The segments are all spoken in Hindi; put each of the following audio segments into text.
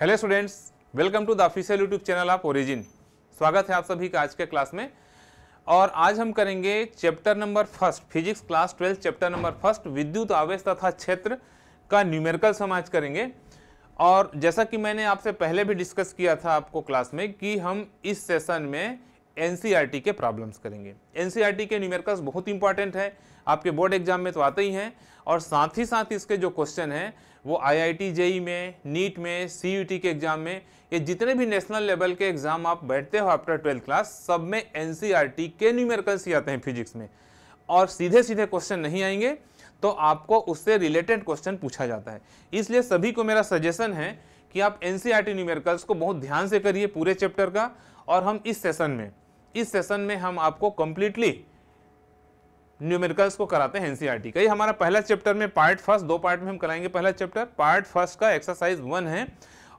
Hello students welcome to the official YouTube channel of Origin स्वागत है आप सभी का आज के क्लास में और आज हम करेंगे chapter number first physics class twelfth chapter number first विद्युत आवेश तथा क्षेत्र का न्यूमेरिकल समाज करेंगे और जैसा कि मैंने आपसे पहले भी डिस्कस किया था आपको क्लास में कि हम इस सेशन में एन e के प्रॉब्लम्स करेंगे एन e के न्यूमेरिकल्स बहुत इंपॉर्टेंट है आपके बोर्ड एग्जाम में तो आते ही हैं और साथ ही साथ इसके जो क्वेश्चन हैं वो आईआईटी जेई e में नीट e में सीयूटी के एग्ज़ाम में ये जितने भी नेशनल लेवल के एग्ज़ाम आप बैठते हो आफ्टर ट्वेल्थ क्लास सब में एनसीईआरटी e के न्यूमेरिकल्स ही आते हैं फिजिक्स में और सीधे सीधे क्वेश्चन नहीं आएंगे तो आपको उससे रिलेटेड क्वेश्चन पूछा जाता है इसलिए सभी को मेरा सजेशन है कि आप एन सी न्यूमेरिकल्स को बहुत ध्यान से करिए पूरे चैप्टर का और हम इस सेशन में इस सेशन में हम आपको कम्प्लीटली न्यूमेरिकल्स को कराते हैं एनसीईआरटी e का ये हमारा पहला चैप्टर में पार्ट फर्स्ट दो पार्ट में हम कराएंगे पहला चैप्टर पार्ट फर्स्ट का एक्सरसाइज वन है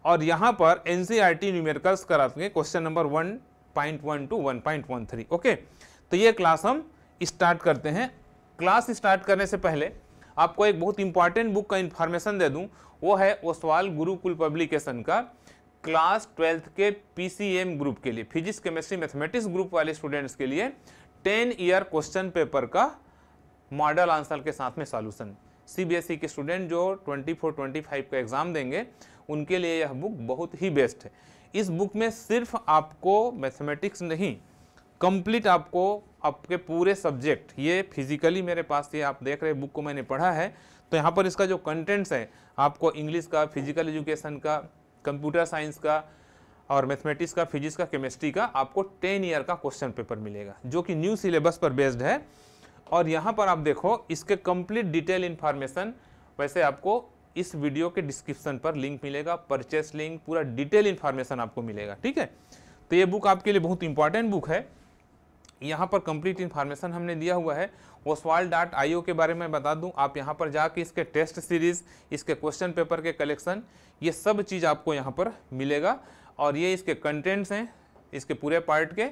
और यहाँ पर एनसीईआरटी न्यूमेरिकल्स e कराते हैं question number one point one two one point one three okay तो ये क्लास हम स्टार्ट करते हैं क्लास स्टार्ट करने से पहले आपको एक बहुत इंपॉर्टेंट बुक का इन्फॉर्मेशन दे दूँ वो है ओसवाल गुरुकुल पब्लिकेशन का क्लास ट्वेल्थ के पी ग्रुप के लिए फिजिक्स केमिस्ट्री मैथमेटिक्स ग्रुप वाले स्टूडेंट्स के लिए टेन ईयर क्वेश्चन पेपर का मॉडल आंसर के साथ में सॉल्यूशन सीबीएसई e के स्टूडेंट जो 24 25 का एग्ज़ाम देंगे उनके लिए यह बुक बहुत ही बेस्ट है इस बुक में सिर्फ आपको मैथमेटिक्स नहीं कंप्लीट आपको आपके पूरे सब्जेक्ट ये फिजिकली मेरे पास ये आप देख रहे बुक को मैंने पढ़ा है तो यहाँ पर इसका जो कंटेंट्स है आपको इंग्लिश का फिजिकल एजुकेशन का कंप्यूटर साइंस का और मैथमेटिक्स का फिजिक्स का केमिस्ट्री का आपको टेन ईयर का क्वेश्चन पेपर मिलेगा जो कि न्यू सिलेबस पर बेस्ड है और यहाँ पर आप देखो इसके कंप्लीट डिटेल इन्फॉर्मेशन वैसे आपको इस वीडियो के डिस्क्रिप्शन पर लिंक मिलेगा परचेस लिंक पूरा डिटेल इन्फॉर्मेशन आपको मिलेगा ठीक है तो ये बुक आपके लिए बहुत इंपॉर्टेंट बुक है यहाँ पर कंप्लीट इन्फॉर्मेशन हमने दिया हुआ है ओसवाल डॉट आई के बारे में बता दूँ आप यहाँ पर जाके इसके टेस्ट सीरीज़ इसके क्वेश्चन पेपर के कलेक्शन ये सब चीज़ आपको यहाँ पर मिलेगा और ये इसके कंटेंट्स हैं इसके पूरे पार्ट के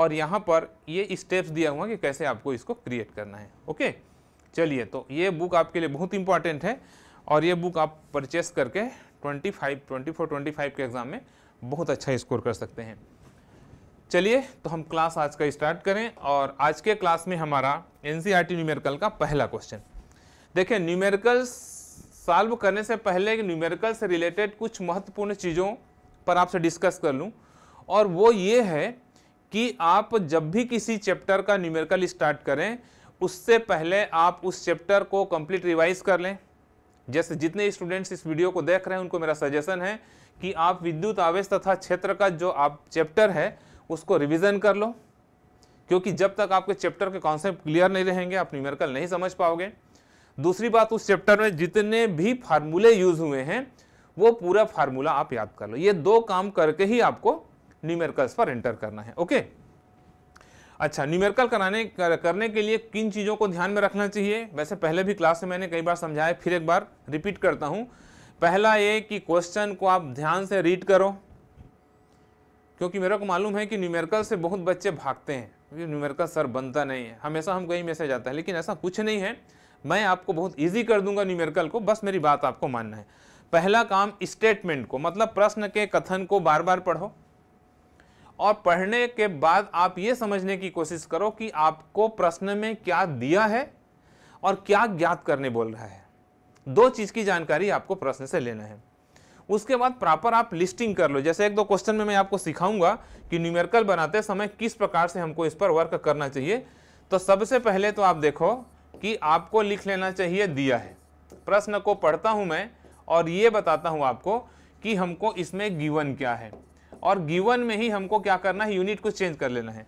और यहाँ पर ये स्टेप्स दिया हुआ कि कैसे आपको इसको क्रिएट करना है ओके चलिए तो ये बुक आपके लिए बहुत इंपॉर्टेंट है और ये बुक आप परचेस करके 25, 24, 25 के एग्ज़ाम में बहुत अच्छा स्कोर कर सकते हैं चलिए तो हम क्लास आज का स्टार्ट करें और आज के क्लास में हमारा एन सी न्यूमेरिकल का पहला क्वेश्चन देखिए न्यूमेरिकल सॉल्व करने से पहले न्यूमेरिकल से रिलेटेड कुछ महत्वपूर्ण चीज़ों पर आपसे डिस्कस कर लूँ और वो ये है कि आप जब भी किसी चैप्टर का न्यूमेरिकल स्टार्ट करें उससे पहले आप उस चैप्टर को कंप्लीट रिवाइज कर लें जैसे जितने स्टूडेंट्स इस वीडियो को देख रहे हैं उनको मेरा सजेशन है कि आप विद्युत आवेश तथा क्षेत्र का जो आप चैप्टर है उसको रिविज़न कर लो क्योंकि जब तक आपके चैप्टर के कॉन्सेप्ट क्लियर नहीं रहेंगे आप न्यूमेरिकल नहीं समझ पाओगे दूसरी बात उस चैप्टर में जितने भी फार्मूले यूज़ हुए हैं वो पूरा फार्मूला आप याद कर लो ये दो काम करके ही आपको न्यूमेरिकल्स पर एंटर करना है ओके अच्छा न्यूमेरिकल कराने कर, करने के लिए किन चीज़ों को ध्यान में रखना चाहिए वैसे पहले भी क्लास में मैंने कई बार समझाया फिर एक बार रिपीट करता हूँ पहला ये कि क्वेश्चन को आप ध्यान से रीड करो क्योंकि मेरे को मालूम है कि न्यूमेरिकल से बहुत बच्चे भागते हैं क्योंकि न्यूमेरिकल सर बनता नहीं है हमेशा हम कहीं मैसेज आता है लेकिन ऐसा कुछ नहीं है मैं आपको बहुत ईजी कर दूंगा न्यूमेरिकल को बस मेरी बात आपको मानना है पहला काम स्टेटमेंट को मतलब प्रश्न के कथन को बार बार पढ़ो और पढ़ने के बाद आप ये समझने की कोशिश करो कि आपको प्रश्न में क्या दिया है और क्या ज्ञात करने बोल रहा है दो चीज़ की जानकारी आपको प्रश्न से लेना है उसके बाद प्रॉपर आप लिस्टिंग कर लो जैसे एक दो क्वेश्चन में मैं आपको सिखाऊंगा कि न्यूमेरिकल बनाते समय किस प्रकार से हमको इस पर वर्क करना चाहिए तो सबसे पहले तो आप देखो कि आपको लिख लेना चाहिए दिया है प्रश्न को पढ़ता हूं मैं और ये बताता हूँ आपको कि हमको इसमें गिवन क्या है और गिवन में ही हमको क्या करना है यूनिट को चेंज कर लेना है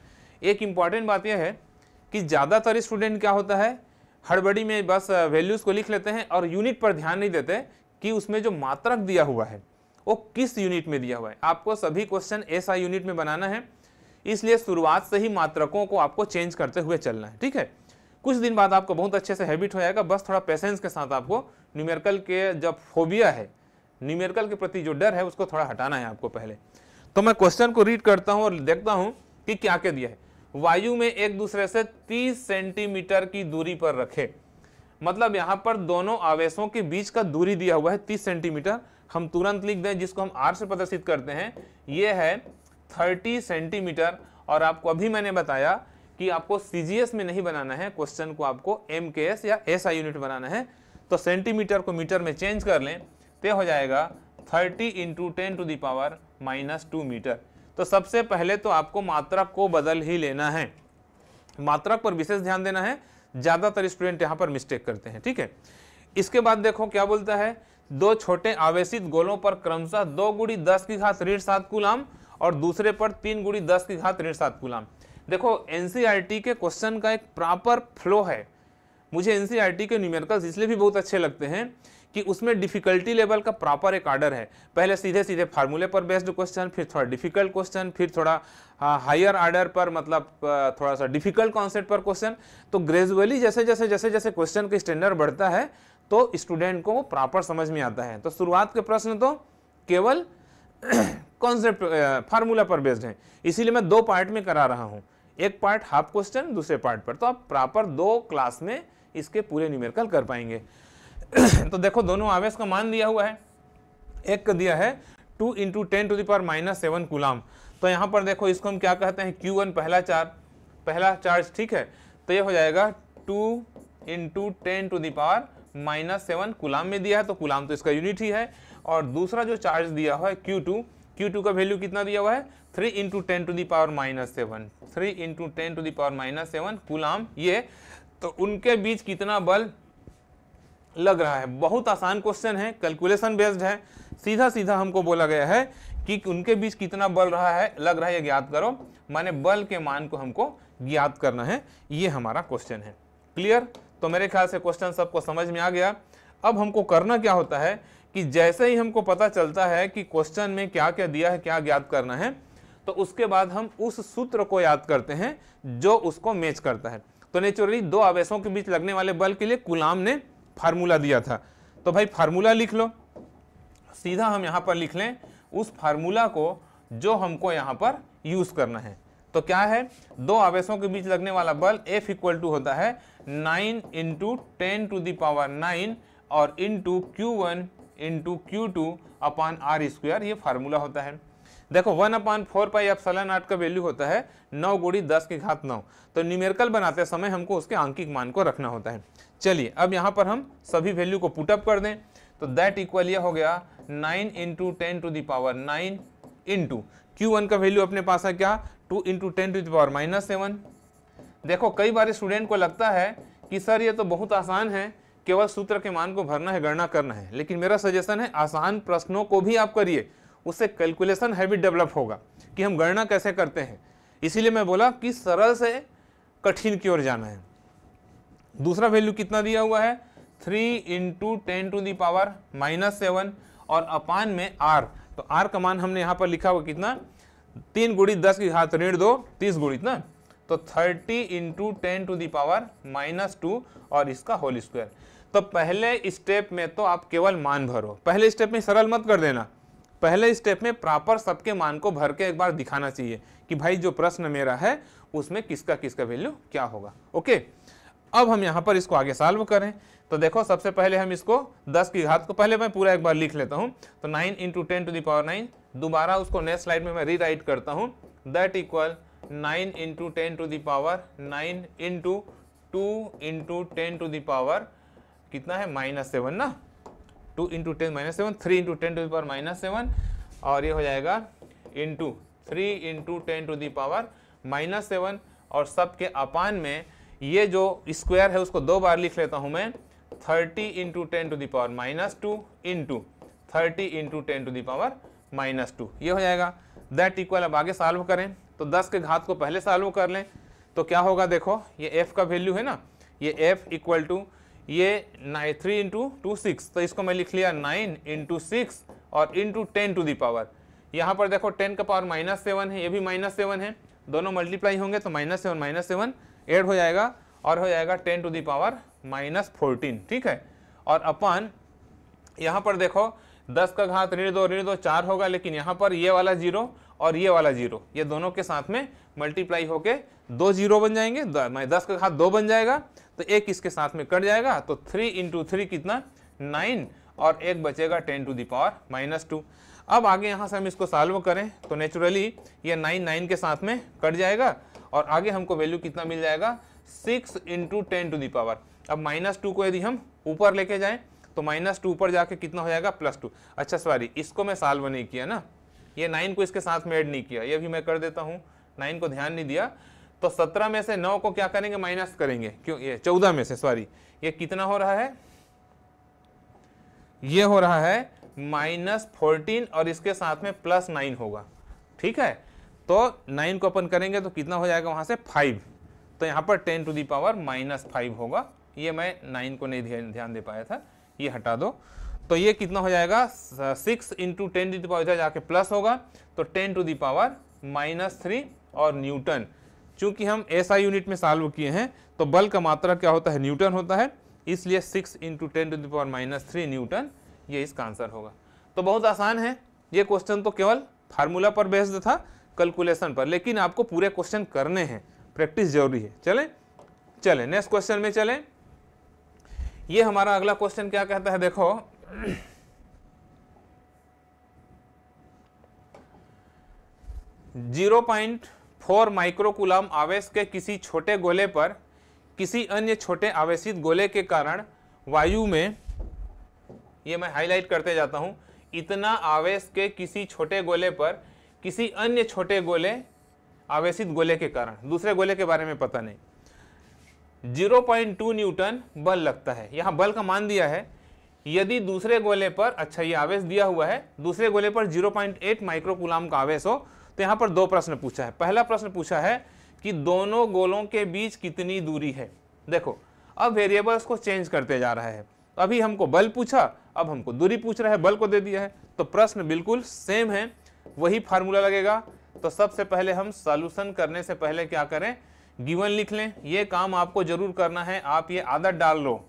एक इम्पॉर्टेंट बात यह है कि ज़्यादातर स्टूडेंट क्या होता है हड़बड़ी में बस वैल्यूज़ को लिख लेते हैं और यूनिट पर ध्यान नहीं देते कि उसमें जो मात्रक दिया हुआ है वो किस यूनिट में दिया हुआ है आपको सभी क्वेश्चन ऐसा यूनिट में बनाना है इसलिए शुरुआत से ही मात्रकों को आपको चेंज करते हुए चलना है ठीक है कुछ दिन बाद आपको बहुत अच्छे से हैबिट हो जाएगा बस थोड़ा पेशेंस के साथ आपको न्यूमेरिकल के जब फोबिया है न्यूमेरिकल के प्रति जो डर है उसको थोड़ा हटाना है आपको पहले तो मैं क्वेश्चन को रीड करता हूँ और देखता हूँ कि क्या क्या दिया है वायु में एक दूसरे से तीस सेंटीमीटर की दूरी पर रखे मतलब यहाँ पर दोनों आवेशों के बीच का दूरी दिया हुआ है तीस सेंटीमीटर हम तुरंत लिख दें जिसको हम आर से प्रदर्शित करते हैं ये है थर्टी सेंटीमीटर और आपको अभी मैंने बताया कि आपको सी में नहीं बनाना है क्वेश्चन को आपको एम या एस यूनिट बनाना है तो सेंटीमीटर को मीटर में चेंज कर लें तो हो जाएगा thirty into ten to the power minus two metre तो सबसे पहले तो आपको मात्रक को बदल ही लेना है मात्रक पर विशेष ध्यान देना है ज़्यादातर स्टूडेंट यहाँ पर मिस्टेक करते हैं ठीक है इसके बाद देखो क्या बोलता है दो छोटे आवेशित गोलों पर क्रमशः दो गुड़ी दस की घात ऋण सात कुलाम और दूसरे पर तीन गुड़ी दस की घात ऋण सात कुलाम देखो एन e के क्वेश्चन का एक प्रॉपर फ्लो है मुझे एन e के न्यूमेरिकल्स इसलिए भी बहुत अच्छे लगते हैं कि उसमें डिफिकल्टी लेवल का प्रॉपर एक आर्डर है पहले सीधे सीधे फार्मूले पर बेस्ड क्वेश्चन फिर थोड़ा डिफिकल्ट क्वेश्चन फिर थोड़ा हायर आर्डर पर मतलब थोड़ा सा डिफिकल्ट कॉन्सेप्ट पर क्वेश्चन तो ग्रेजुअली जैसे जैसे जैसे जैसे क्वेश्चन का स्टैंडर्ड बढ़ता है तो स्टूडेंट को वो प्रॉपर समझ में आता है तो शुरुआत के प्रश्न तो केवल कॉन्सेप्ट फार्मूला पर बेस्ड है इसीलिए मैं दो पार्ट में करा रहा हूँ एक पार्ट हाफ क्वेश्चन दूसरे पार्ट पर तो आप प्रॉपर दो क्लास में इसके पूरे न्यूमेरिकल कर पाएंगे तो देखो दोनों आवेश का मान दिया हुआ है एक का दिया है two into ten to the power minus seven coulomb तो यहाँ पर देखो इसको हम क्या कहते हैं क्यू वन पहला चार्ज पहला चार्ज ठीक है तो ये हो जाएगा two into ten to the power minus seven coulomb में दिया है तो कुलाम तो इसका यूनिट ही है और दूसरा जो चार्ज दिया हुआ है क्यू टू क्यू टू का वैल्यू कितना दिया हुआ है three into ten to the power minus seven three into ten to the power minus seven coulomb ये तो उनके बीच कितना बल लग रहा है बहुत आसान क्वेश्चन है कैलकुलेशन बेस्ड है सीधा सीधा हमको बोला गया है कि उनके बीच कितना बल रहा है लग रहा है ये ज्ञात करो माने बल के मान को हमको ज्ञात करना है ये हमारा क्वेश्चन है क्लियर तो मेरे ख्याल से क्वेश्चन सबको समझ में आ गया अब हमको करना क्या होता है कि जैसे ही हमको पता चलता है कि क्वेश्चन में क्या क्या दिया है क्या ज्ञात करना है तो उसके बाद हम उस सूत्र को याद करते हैं जो उसको मैच करता है तो नेचुरली दो आवेशों के बीच लगने वाले बल के लिए गुलाम ने फार्मूला दिया था तो भाई फार्मूला लिख लो सीधा हम यहाँ पर लिख लें उस फार्मूला को जो हमको यहाँ पर यूज़ करना है तो क्या है दो आवेशों के बीच लगने वाला बल F इक्वल टू होता है nine into ten to the power nine और into Q one into Q two upon R square ये फार्मूला होता है देखो one upon four pi epsilon आठ का वैल्यू होता है नौ गुड़ी दस की घात नौ तो न्यूमेरिकल बनाते समय हमको उसके आंकिक मान को रखना होता है चलिए अब यहाँ पर हम सभी वैल्यू को पुटअप कर दें तो दैट इक्वल यह हो गया nine into ten to the power nine into Q one का वैल्यू अपने पास है क्या two into ten to the power minus seven देखो कई बार स्टूडेंट को लगता है कि सर ये तो बहुत आसान है केवल सूत्र के मान को भरना है गणना करना है लेकिन मेरा सजेशन है आसान प्रश्नों को भी आप करिए उससे कैलकुलेशन हैबिट डेवलप होगा कि हम गणना कैसे करते हैं इसीलिए मैं बोला कि सरल से कठिन की ओर जाना है दूसरा वैल्यू कितना दिया हुआ है three into ten to the power minus seven और अपान में आर तो आर का मान हमने यहाँ पर लिखा हुआ कितना तीन गुड़ी दस की घात ऋण दो तीस गुड़ी ना तो thirty into ten to the power minus two और इसका होल स्क्वायर तो पहले स्टेप में तो आप केवल मान भरो पहले स्टेप में सरल मत कर देना पहले स्टेप में प्रॉपर सबके मान को भर के एक बार दिखाना चाहिए कि भाई जो प्रश्न मेरा है उसमें किसका किसका वैल्यू क्या होगा ओके अब हम यहाँ पर इसको आगे सॉल्व करें तो देखो सबसे पहले हम इसको 10 की घात को पहले मैं पूरा एक बार लिख लेता हूँ तो 9 into ten to the power nine दोबारा उसको नेक्स्ट स्लाइड में मैं रीराइट करता हूँ that equal 9 into ten to the power nine into two into ten to the power कितना है माइनस सेवन ना two into ten minus seven three into ten to the power minus seven और ये हो जाएगा into three into ten to the power minus seven और सब के अपान में ये जो स्क्वायर है उसको दो बार लिख लेता हूँ मैं thirty into ten to the power minus two into thirty into ten to the power minus two ये हो जाएगा दैट इक्वल अब आगे सॉल्व करें तो दस के घात को पहले सॉल्व कर लें तो क्या होगा देखो ये एफ़ का वैल्यू है ना ये एफ़ इक्वल टू ये nine three into two six तो इसको मैं लिख लिया नाइन इंटू सिक्स और इंटू टेन टू दावर यहाँ पर देखो टेन का पावर माइनस सेवन है ये भी माइनस सेवन है दोनों मल्टीप्लाई होंगे तो minus seven minus seven add हो जाएगा और हो जाएगा ten to the power minus fourteen ठीक है और अपन यहाँ पर देखो दस का घात ऋण दो ऋण दो चार होगा लेकिन यहाँ पर ये वाला जीरो और ये वाला जीरो ये दोनों के साथ में मल्टीप्लाई होके दो जीरो बन जाएंगे दस का घात दो बन जाएगा तो एक इसके साथ में कट जाएगा तो थ्री इंटू थ्री कितना नाइन और एक बचेगा ten to the power minus two अब आगे यहाँ से हम इसको सॉल्व करें तो नेचुरली ये नाइन नाइन के साथ में कट जाएगा और आगे हमको वैल्यू कितना मिल जाएगा six into ten to the power अब माइनस टू को यदि हम ऊपर लेके जाएं तो माइनस टू ऊपर जाके कितना हो जाएगा प्लस टू अच्छा सॉरी इसको मैं सॉल्व नहीं किया ना ये नाइन को इसके साथ में ऐड नहीं किया ये भी मैं कर देता हूँ नाइन को ध्यान नहीं दिया तो सत्रह में से नौ को क्या करेंगे माइनस करेंगे क्यों ये चौदह में से सॉरी ये कितना हो रहा है ये हो रहा है माइनस फोर्टीन और इसके साथ में प्लस नाइन होगा ठीक है तो नाइन को अपन करेंगे तो कितना हो जाएगा वहाँ से फाइव तो यहाँ पर ten to the power minus five होगा ये मैं नाइन को नहीं ध्यान दे पाया था ये हटा दो तो ये कितना हो जाएगा six into ten to the power इधर जाके प्लस होगा तो ten to the power minus three और न्यूटन चूंकि हम ऐसा यूनिट में साल्व किए हैं तो बल का मात्रा क्या होता है न्यूटन होता है इसलिए six into ten to the power minus three newton ये इसका आंसर होगा तो बहुत आसान है ये क्वेश्चन तो केवल फार्मूला पर बेस्ड था कैलकुलेशन पर लेकिन आपको पूरे क्वेश्चन करने हैं प्रैक्टिस जरूरी है चलें चलें नेक्स्ट क्वेश्चन में चलें ये हमारा अगला क्वेश्चन क्या कहता है देखो जीरो पॉइंट फोर माइक्रोकुल आवेश के किसी छोटे गोले पर किसी अन्य छोटे आवेशित गोले के कारण वायु में ये मैं हाईलाइट करते जाता हूँ इतना आवेश के किसी छोटे गोले पर किसी अन्य छोटे गोले आवेशित गोले के कारण दूसरे गोले के बारे में पता नहीं 0.2 न्यूटन बल लगता है यहाँ बल का मान दिया है यदि दूसरे गोले पर अच्छा ये आवेश दिया हुआ है दूसरे गोले पर 0.8 माइक्रोकुलाम का आवेश हो तो यहाँ पर दो प्रश्न पूछा है पहला प्रश्न पूछा है कि दोनों गोलों के बीच कितनी दूरी है देखो अब वेरिएबल्स को चेंज करते जा रहा है अभी हमको बल पूछा अब हमको दूरी पूछ रहा है बल को दे दिया है तो प्रश्न बिल्कुल सेम है वही फार्मूला लगेगा तो सबसे पहले हम सॉल्यूशन करने से पहले क्या करें गिवन लिख लें ये काम आपको जरूर करना है आप ये आदत डाल लो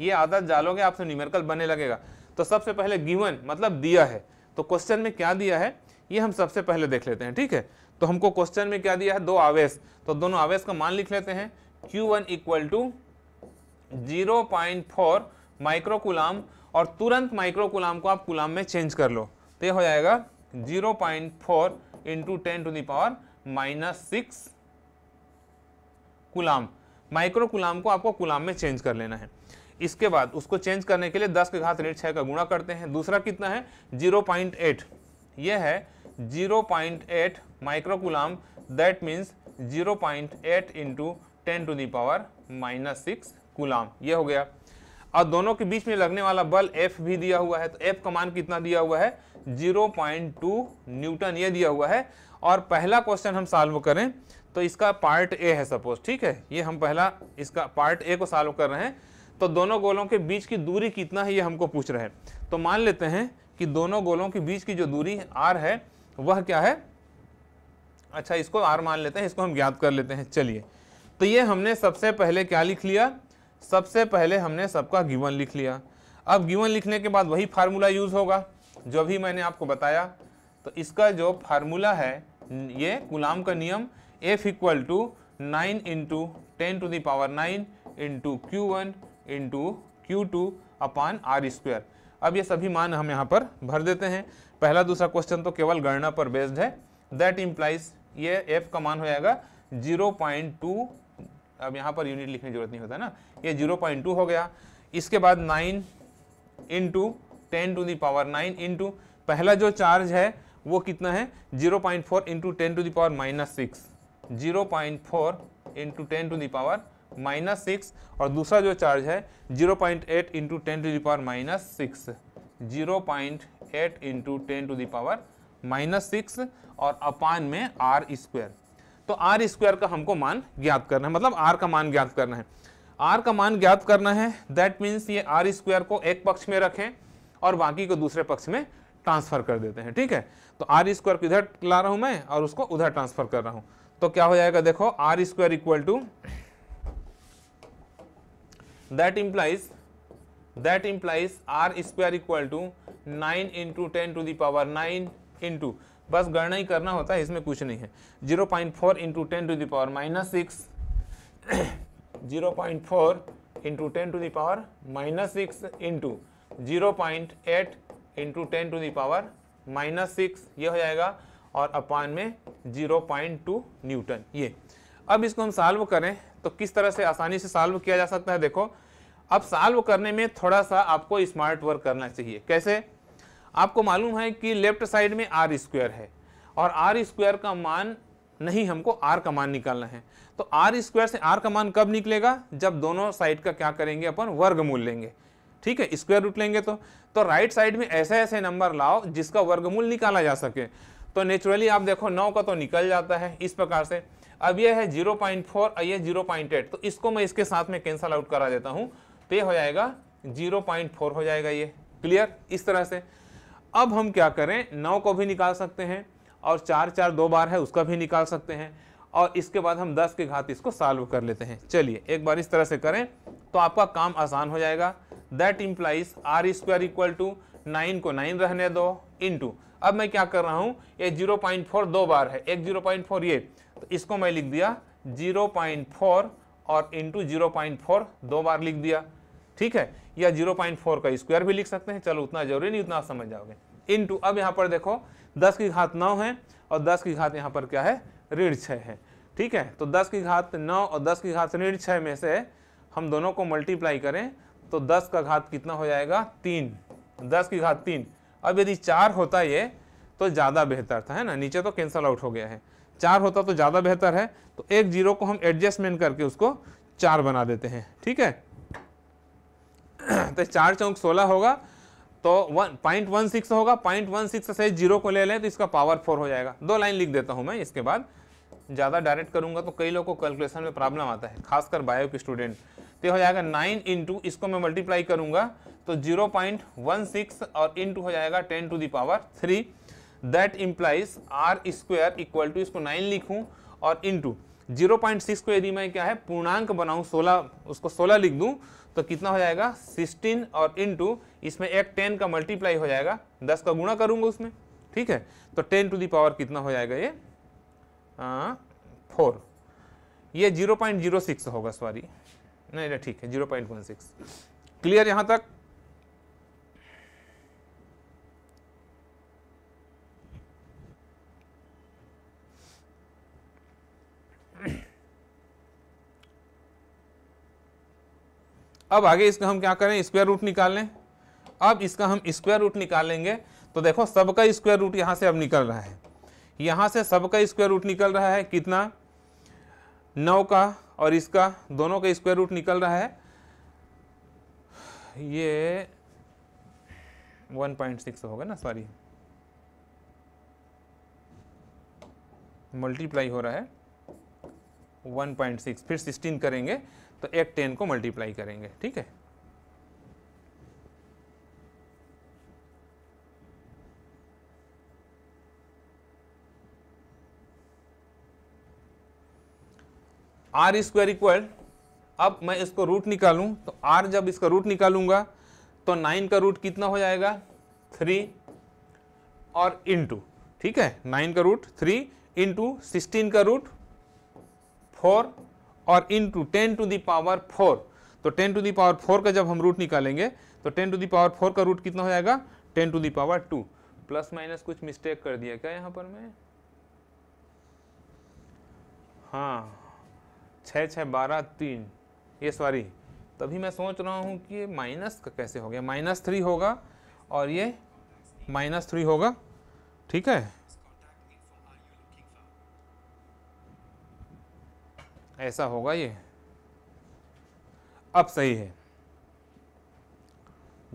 ये आदत डालोगे आपसे न्यूमेरिकल बनने लगेगा तो सबसे पहले गिवन मतलब दिया है तो क्वेश्चन में क्या दिया है ये हम सबसे पहले देख लेते हैं ठीक है तो हमको क्वेश्चन में क्या दिया है दो आवेश तो दोनों आवेश का मान लिख लेते हैं Q1 one equal to zero point four microcoulomb और तुरंत माइक्रोकुलाम को आप कुलाम में चेंज कर लो तो ये हो जाएगा zero point four into ten to the power minus six coulomb microcoulomb को आपको कुलाम में चेंज कर लेना है इसके बाद उसको चेंज करने के लिए दस के घात रेट छः का गुणा करते हैं दूसरा कितना है जीरो पॉइंट एट यह है 0.8 means zero point 0.8 into ten to the power minus six coulomb ये हो गया और दोनों के बीच में लगने वाला बल F भी दिया हुआ है तो F का मान कितना दिया हुआ है 0.2 न्यूटन ये दिया हुआ है और पहला क्वेश्चन हम सॉल्व करें तो इसका पार्ट ए है सपोज ठीक है ये हम पहला इसका पार्ट ए को सॉल्व कर रहे हैं तो दोनों गोलों के बीच की दूरी कितना है ये हमको पूछ रहे हैं तो मान लेते हैं कि दोनों गोलों के बीच की जो दूरी आर है वह क्या है अच्छा इसको आर मान लेते हैं इसको हम ज्ञात कर लेते हैं चलिए तो ये हमने सबसे पहले क्या लिख लिया सबसे पहले हमने सबका गिवन लिख लिया अब गिवन लिखने के बाद वही फार्मूला यूज़ होगा जो भी मैंने आपको बताया तो इसका जो फार्मूला है ये गुलाम का नियम F equal to nine into ten to the power nine into Q one into Q two upon R square अब ये सभी मान हम यहाँ पर भर देते हैं पहला दूसरा क्वेश्चन तो केवल गणना पर बेस्ड है दैट इम्प्लाइज ये एफ का मान हो जाएगा जीरो पॉइंट टू अब यहाँ पर यूनिट लिखने की जरूरत नहीं होता ना ये जीरो पॉइंट टू हो गया इसके बाद nine into ten to the power nine into पहला जो चार्ज है वो कितना है zero point four into ten to the power minus six zero point four into ten to the power minus six और दूसरा जो चार्ज है zero point eight into ten to the power minus six zero point eight into ten to the power minus six और अपान में आर स्क्वायर तो आर स्क्वायर का हमको मान ज्ञात करना है मतलब आर का मान ज्ञात करना है आर का मान ज्ञात करना है दैट मीन्स ये आर स्क्वायर को एक पक्ष में रखें और बाकी को दूसरे पक्ष में ट्रांसफर कर देते हैं ठीक है तो आर स्क्वायर को इधर ला रहा हूँ मैं और उसको उधर ट्रांसफर कर रहा हूँ तो क्या हो जाएगा देखो R square equal to that implies that implies R square equal to nine into ten to the power nine into बस गणना ही करना होता है इसमें कुछ नहीं है zero point four into ten to the power minus six zero point four into ten to the power minus six into zero point eight into ten to the power minus six ये हो जाएगा और अपान में जीरो पॉइंट टू न्यूटन ये अब इसको हम सॉल्व करें तो किस तरह से आसानी से सॉल्व किया जा सकता है देखो अब सॉल्व करने में थोड़ा सा आपको स्मार्ट वर्क करना चाहिए कैसे आपको मालूम है कि लेफ्ट साइड में आर स्क्वायर है और आर स्क्वायर का मान नहीं हमको आर का मान निकालना है तो आर स्क्वायर से आर का मान कब निकलेगा जब दोनों साइड का क्या करेंगे अपन वर्गमूल लेंगे ठीक है स्क्वायर रूट लेंगे तो तो राइट साइड में ऐसे ऐसे नंबर लाओ जिसका वर्गमूल निकाला जा सके तो नेचुरली आप देखो नौ का तो निकल जाता है इस प्रकार से अब यह है 0.4 और पॉइंट एट तो इसको मैं इसके साथ में कैंसल आउट करा देता हूँ तो यह हो जाएगा 0.4 हो जाएगा ये क्लियर इस तरह से अब हम क्या करें नौ को भी निकाल सकते हैं और चार चार दो बार है उसका भी निकाल सकते हैं और इसके बाद हम दस के घात इसको सॉल्व कर लेते हैं चलिए एक बार इस तरह से करें तो आपका काम आसान हो जाएगा that implies R square equal to nine को नाइन रहने दो इंटू अब मैं क्या कर रहा हूँ ये जीरो पॉइंट फोर दो बार है एक जीरो पॉइंट फोर ये तो इसको मैं लिख दिया 0.4 और इंटू जीरो दो बार लिख दिया ठीक है या 0.4 का स्क्वायर भी लिख सकते हैं चलो उतना जरूरी नहीं उतना समझ जाओगे इंटू अब यहाँ पर देखो दस की घात नौ है और दस की घात यहाँ पर क्या है ऋण छः है ठीक है तो दस की घात नौ और दस की घात ऋण छः में से हम दोनों को मल्टीप्लाई करें तो दस का घात कितना हो जाएगा तीन दस की घात तीन अब यदि चार होता ये तो ज़्यादा बेहतर था है ना नीचे तो कैंसल आउट हो गया है चार होता तो ज़्यादा बेहतर है तो एक जीरो को हम एडजस्टमेंट करके उसको चार बना देते हैं ठीक है तो चार चौंक सोलह होगा तो वन पॉइंट वन सिक्स होगा पॉइंट वन सिक्स से जीरो को ले लें तो इसका पावर फोर हो जाएगा दो लाइन लिख देता हूं मैं इसके बाद ज़्यादा डायरेक्ट करूंगा तो कई लोगों को कैलकुलेशन में प्रॉब्लम आता है खासकर बायो के स्टूडेंट तो हो जाएगा नाइन इंटू इसको मैं मल्टीप्लाई करूंगा तो जीरो पॉइंट वन सिक्स और इंटू हो जाएगा ten to the power three that implies R square equal to इसको नाइन लिखूँ और टू जीरो पॉइंट सिक्स को यदि मैं क्या है पूर्णांक बनाऊँ सोलह उसको सोलह लिख दूँ तो कितना हो जाएगा सिक्सटीन और टू इसमें एक टेन का मल्टीप्लाई हो जाएगा दस का गुणा करूँगा उसमें ठीक है तो टेन टू दी पावर कितना हो जाएगा ये फोर ये जीरो पॉइंट जीरो सिक्स होगा सॉरी नहीं ठीक है zero point one six clear यहाँ तक अब आगे इसका हम क्या करें स्क्वायर रूट निकाल लें अब इसका हम स्क्वायर रूट निकालेंगे तो देखो सबका स्क्वायर रूट यहाँ से अब निकल रहा है यहाँ से सबका स्क्वायर रूट निकल रहा है कितना नौ का और इसका दोनों का स्क्वायर रूट निकल रहा है ये 1.6 होगा ना सॉरी मल्टीप्लाई हो रहा है 1.6 फिर 16 करेंगे तो एक टेन को मल्टीप्लाई करेंगे ठीक है आर स्क्वायर इक्वल अब मैं इसको रूट निकालूं तो आर जब इसका रूट निकालूंगा तो नाइन का रूट कितना हो जाएगा थ्री और इनटू ठीक है नाइन का रूट थ्री इंटू सिक्सटीन का रूट फोर और into ten to the power four तो टेन टू दावर फोर का जब हम रूट निकालेंगे तो टेन टू दावर फोर का रूट कितना हो जाएगा ten to the power two plus minus कुछ मिस्टेक कर दिया क्या यहाँ पर मैं हाँ छः छः बारह तीन ये सॉरी तभी मैं सोच रहा हूँ कि ये माइनस का कैसे हो गया माइनस थ्री होगा और ये माइनस थ्री होगा ठीक है ऐसा होगा ये अब सही है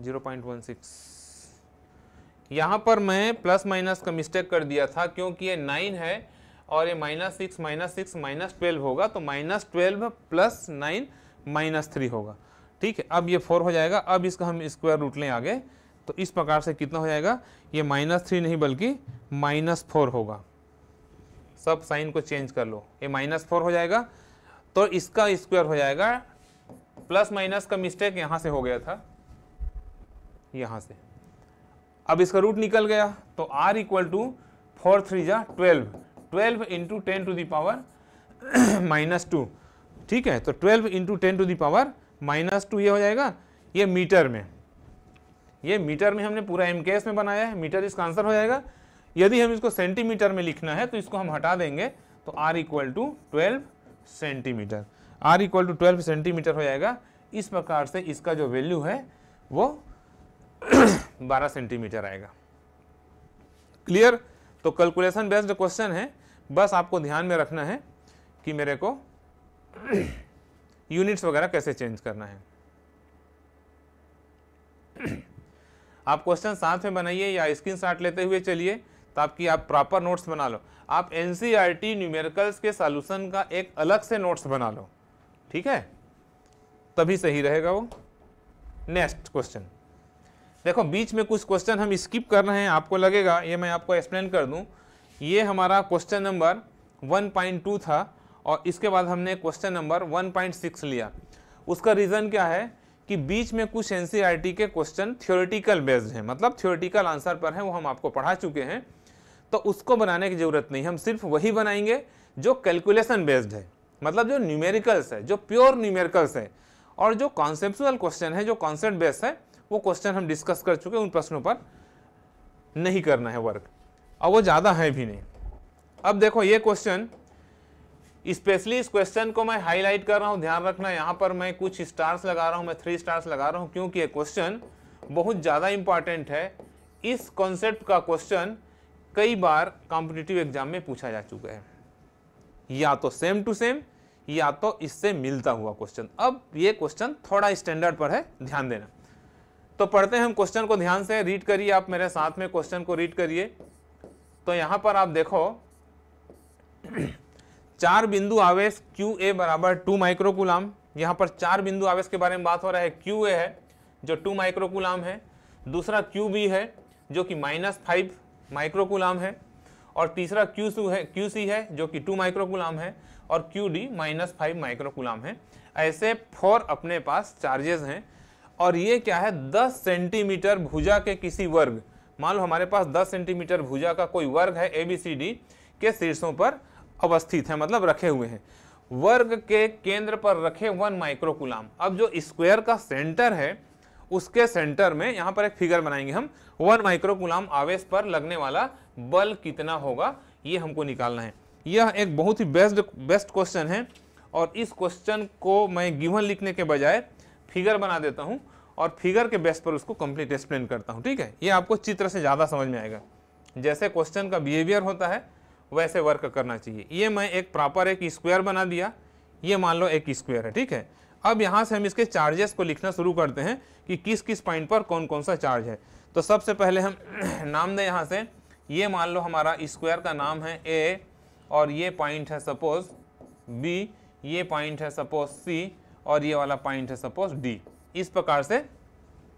0.16 यहां पर मैं प्लस माइनस का मिस्टेक कर दिया था क्योंकि ये नाइन है और ये minus six minus six minus twelve होगा तो minus twelve plus nine minus three होगा ठीक है अब ये फोर हो जाएगा अब इसका हम स्क्वायर रूट लें आगे तो इस प्रकार से कितना हो जाएगा ये माइनस थ्री नहीं बल्कि माइनस फोर होगा सब साइन को चेंज कर लो ये माइनस फोर हो जाएगा तो इसका स्क्वायर हो जाएगा प्लस माइनस का मिस्टेक यहाँ से हो गया था यहाँ से अब इसका रूट निकल गया तो R equal to four three जा twelve twelve into ten to the power minus two ठीक है तो twelve into ten to the power minus two ये हो जाएगा ये मीटर में ये मीटर में हमने पूरा एमकेएस में बनाया है मीटर इसका आंसर हो जाएगा यदि हम इसको सेंटीमीटर में लिखना है तो इसको हम हटा देंगे तो R equal to twelve centimetre R equal to twelve centimetre हो जाएगा इस प्रकार से इसका जो वैल्यू है वो बारह सेंटीमीटर आएगा क्लियर तो कैलकुलेशन बेस्ड क्वेश्चन है बस आपको ध्यान में रखना है कि मेरे को यूनिट्स वगैरह कैसे चेंज करना है आप क्वेश्चन साथ में बनाइए या स्क्रीन शॉट लेते हुए चलिए तो आपकी आप प्रॉपर नोट्स बना लो आप एन सी न्यूमेरिकल्स के सॉल्यूशन का एक अलग से नोट्स बना लो ठीक है तभी सही रहेगा वो नेक्स्ट क्वेश्चन देखो बीच में कुछ क्वेश्चन हम स्किप कर रहे हैं आपको लगेगा ये मैं आपको एक्सप्लेन कर दूं ये हमारा क्वेश्चन नंबर 1.2 था और इसके बाद हमने क्वेश्चन नंबर 1.6 लिया उसका रीज़न क्या है कि बीच में कुछ एन e के क्वेश्चन थ्योरेटिकल बेस्ड हैं मतलब थ्योरेटिकल आंसर पर हैं वो हम आपको पढ़ा चुके हैं तो उसको बनाने की ज़रूरत नहीं हम सिर्फ वही बनाएंगे जो कैलकुलेशन बेस्ड है मतलब जो न्यूमेरिकल्स है जो प्योर न्यूमेरिकल्स है और जो कॉन्सेप्चुअल क्वेश्चन है जो कॉन्सेप्ट बेस्ड है वो क्वेश्चन हम डिस्कस कर चुके उन प्रश्नों पर नहीं करना है वर्क और वो ज़्यादा है भी नहीं अब देखो ये क्वेश्चन स्पेशली इस क्वेश्चन को मैं हाईलाइट कर रहा हूँ ध्यान रखना यहाँ पर मैं कुछ स्टार्स लगा रहा हूँ मैं थ्री स्टार्स लगा रहा हूँ क्योंकि ये क्वेश्चन बहुत ज़्यादा इंपॉर्टेंट है इस कॉन्सेप्ट का क्वेश्चन कई बार कॉम्पिटिटिव एग्जाम में पूछा जा चुका है या तो सेम टू सेम या तो इससे मिलता हुआ क्वेश्चन अब ये क्वेश्चन थोड़ा स्टैंडर्ड पर है ध्यान देना तो पढ़ते हैं हम क्वेश्चन को ध्यान से रीड करिए आप मेरे साथ में क्वेश्चन को रीड करिए तो यहां पर आप देखो चार बिंदु आवेश क्यू ए बराबर टू माइक्रोकुलाम यहां पर चार बिंदु आवेश के बारे में बात हो रहा है क्यू ए है जो टू माइक्रोकुलाम है दूसरा क्यू बी है जो कि माइनस फाइव माइक्रोकुलाम है और तीसरा क्यू सू है क्यू सी है जो कि टू माइक्रोकुलाम है और Q D minus five microcoulomb है ऐसे फोर अपने पास चार्जेस हैं और ये क्या है दस सेंटीमीटर भुजा के किसी वर्ग मान लो हमारे पास दस सेंटीमीटर भुजा का कोई वर्ग है ए बी सी डी के शीर्षों पर अवस्थित है मतलब रखे हुए हैं वर्ग के केंद्र पर रखे वन माइक्रोकुलाम अब जो स्क्वायर का सेंटर है उसके सेंटर में यहाँ पर एक फिगर बनाएंगे हम वन माइक्रोकुलाम आवेश पर लगने वाला बल कितना होगा ये हमको निकालना है यह एक बहुत ही बेस्ट बेस्ट क्वेश्चन है और इस क्वेश्चन को मैं गिवन लिखने के बजाय फिगर बना देता हूँ और फिगर के बेस पर उसको कंप्लीट एक्सप्लेन करता हूँ ठीक है ये आपको चित्र से ज़्यादा समझ में आएगा जैसे क्वेश्चन का बिहेवियर होता है वैसे वर्क करना चाहिए ये मैं एक प्रॉपर एक स्क्वायर बना दिया ये मान लो एक स्क्वायर है ठीक है अब यहाँ से हम इसके चार्जेस को लिखना शुरू करते हैं कि किस किस पॉइंट पर कौन कौन सा चार्ज है तो सबसे पहले हम नाम दें यहाँ से ये मान लो हमारा स्क्वायर का नाम है ए और ये पॉइंट है सपोज बी ये पॉइंट है सपोज सी और ये वाला पॉइंट है सपोज डी इस प्रकार से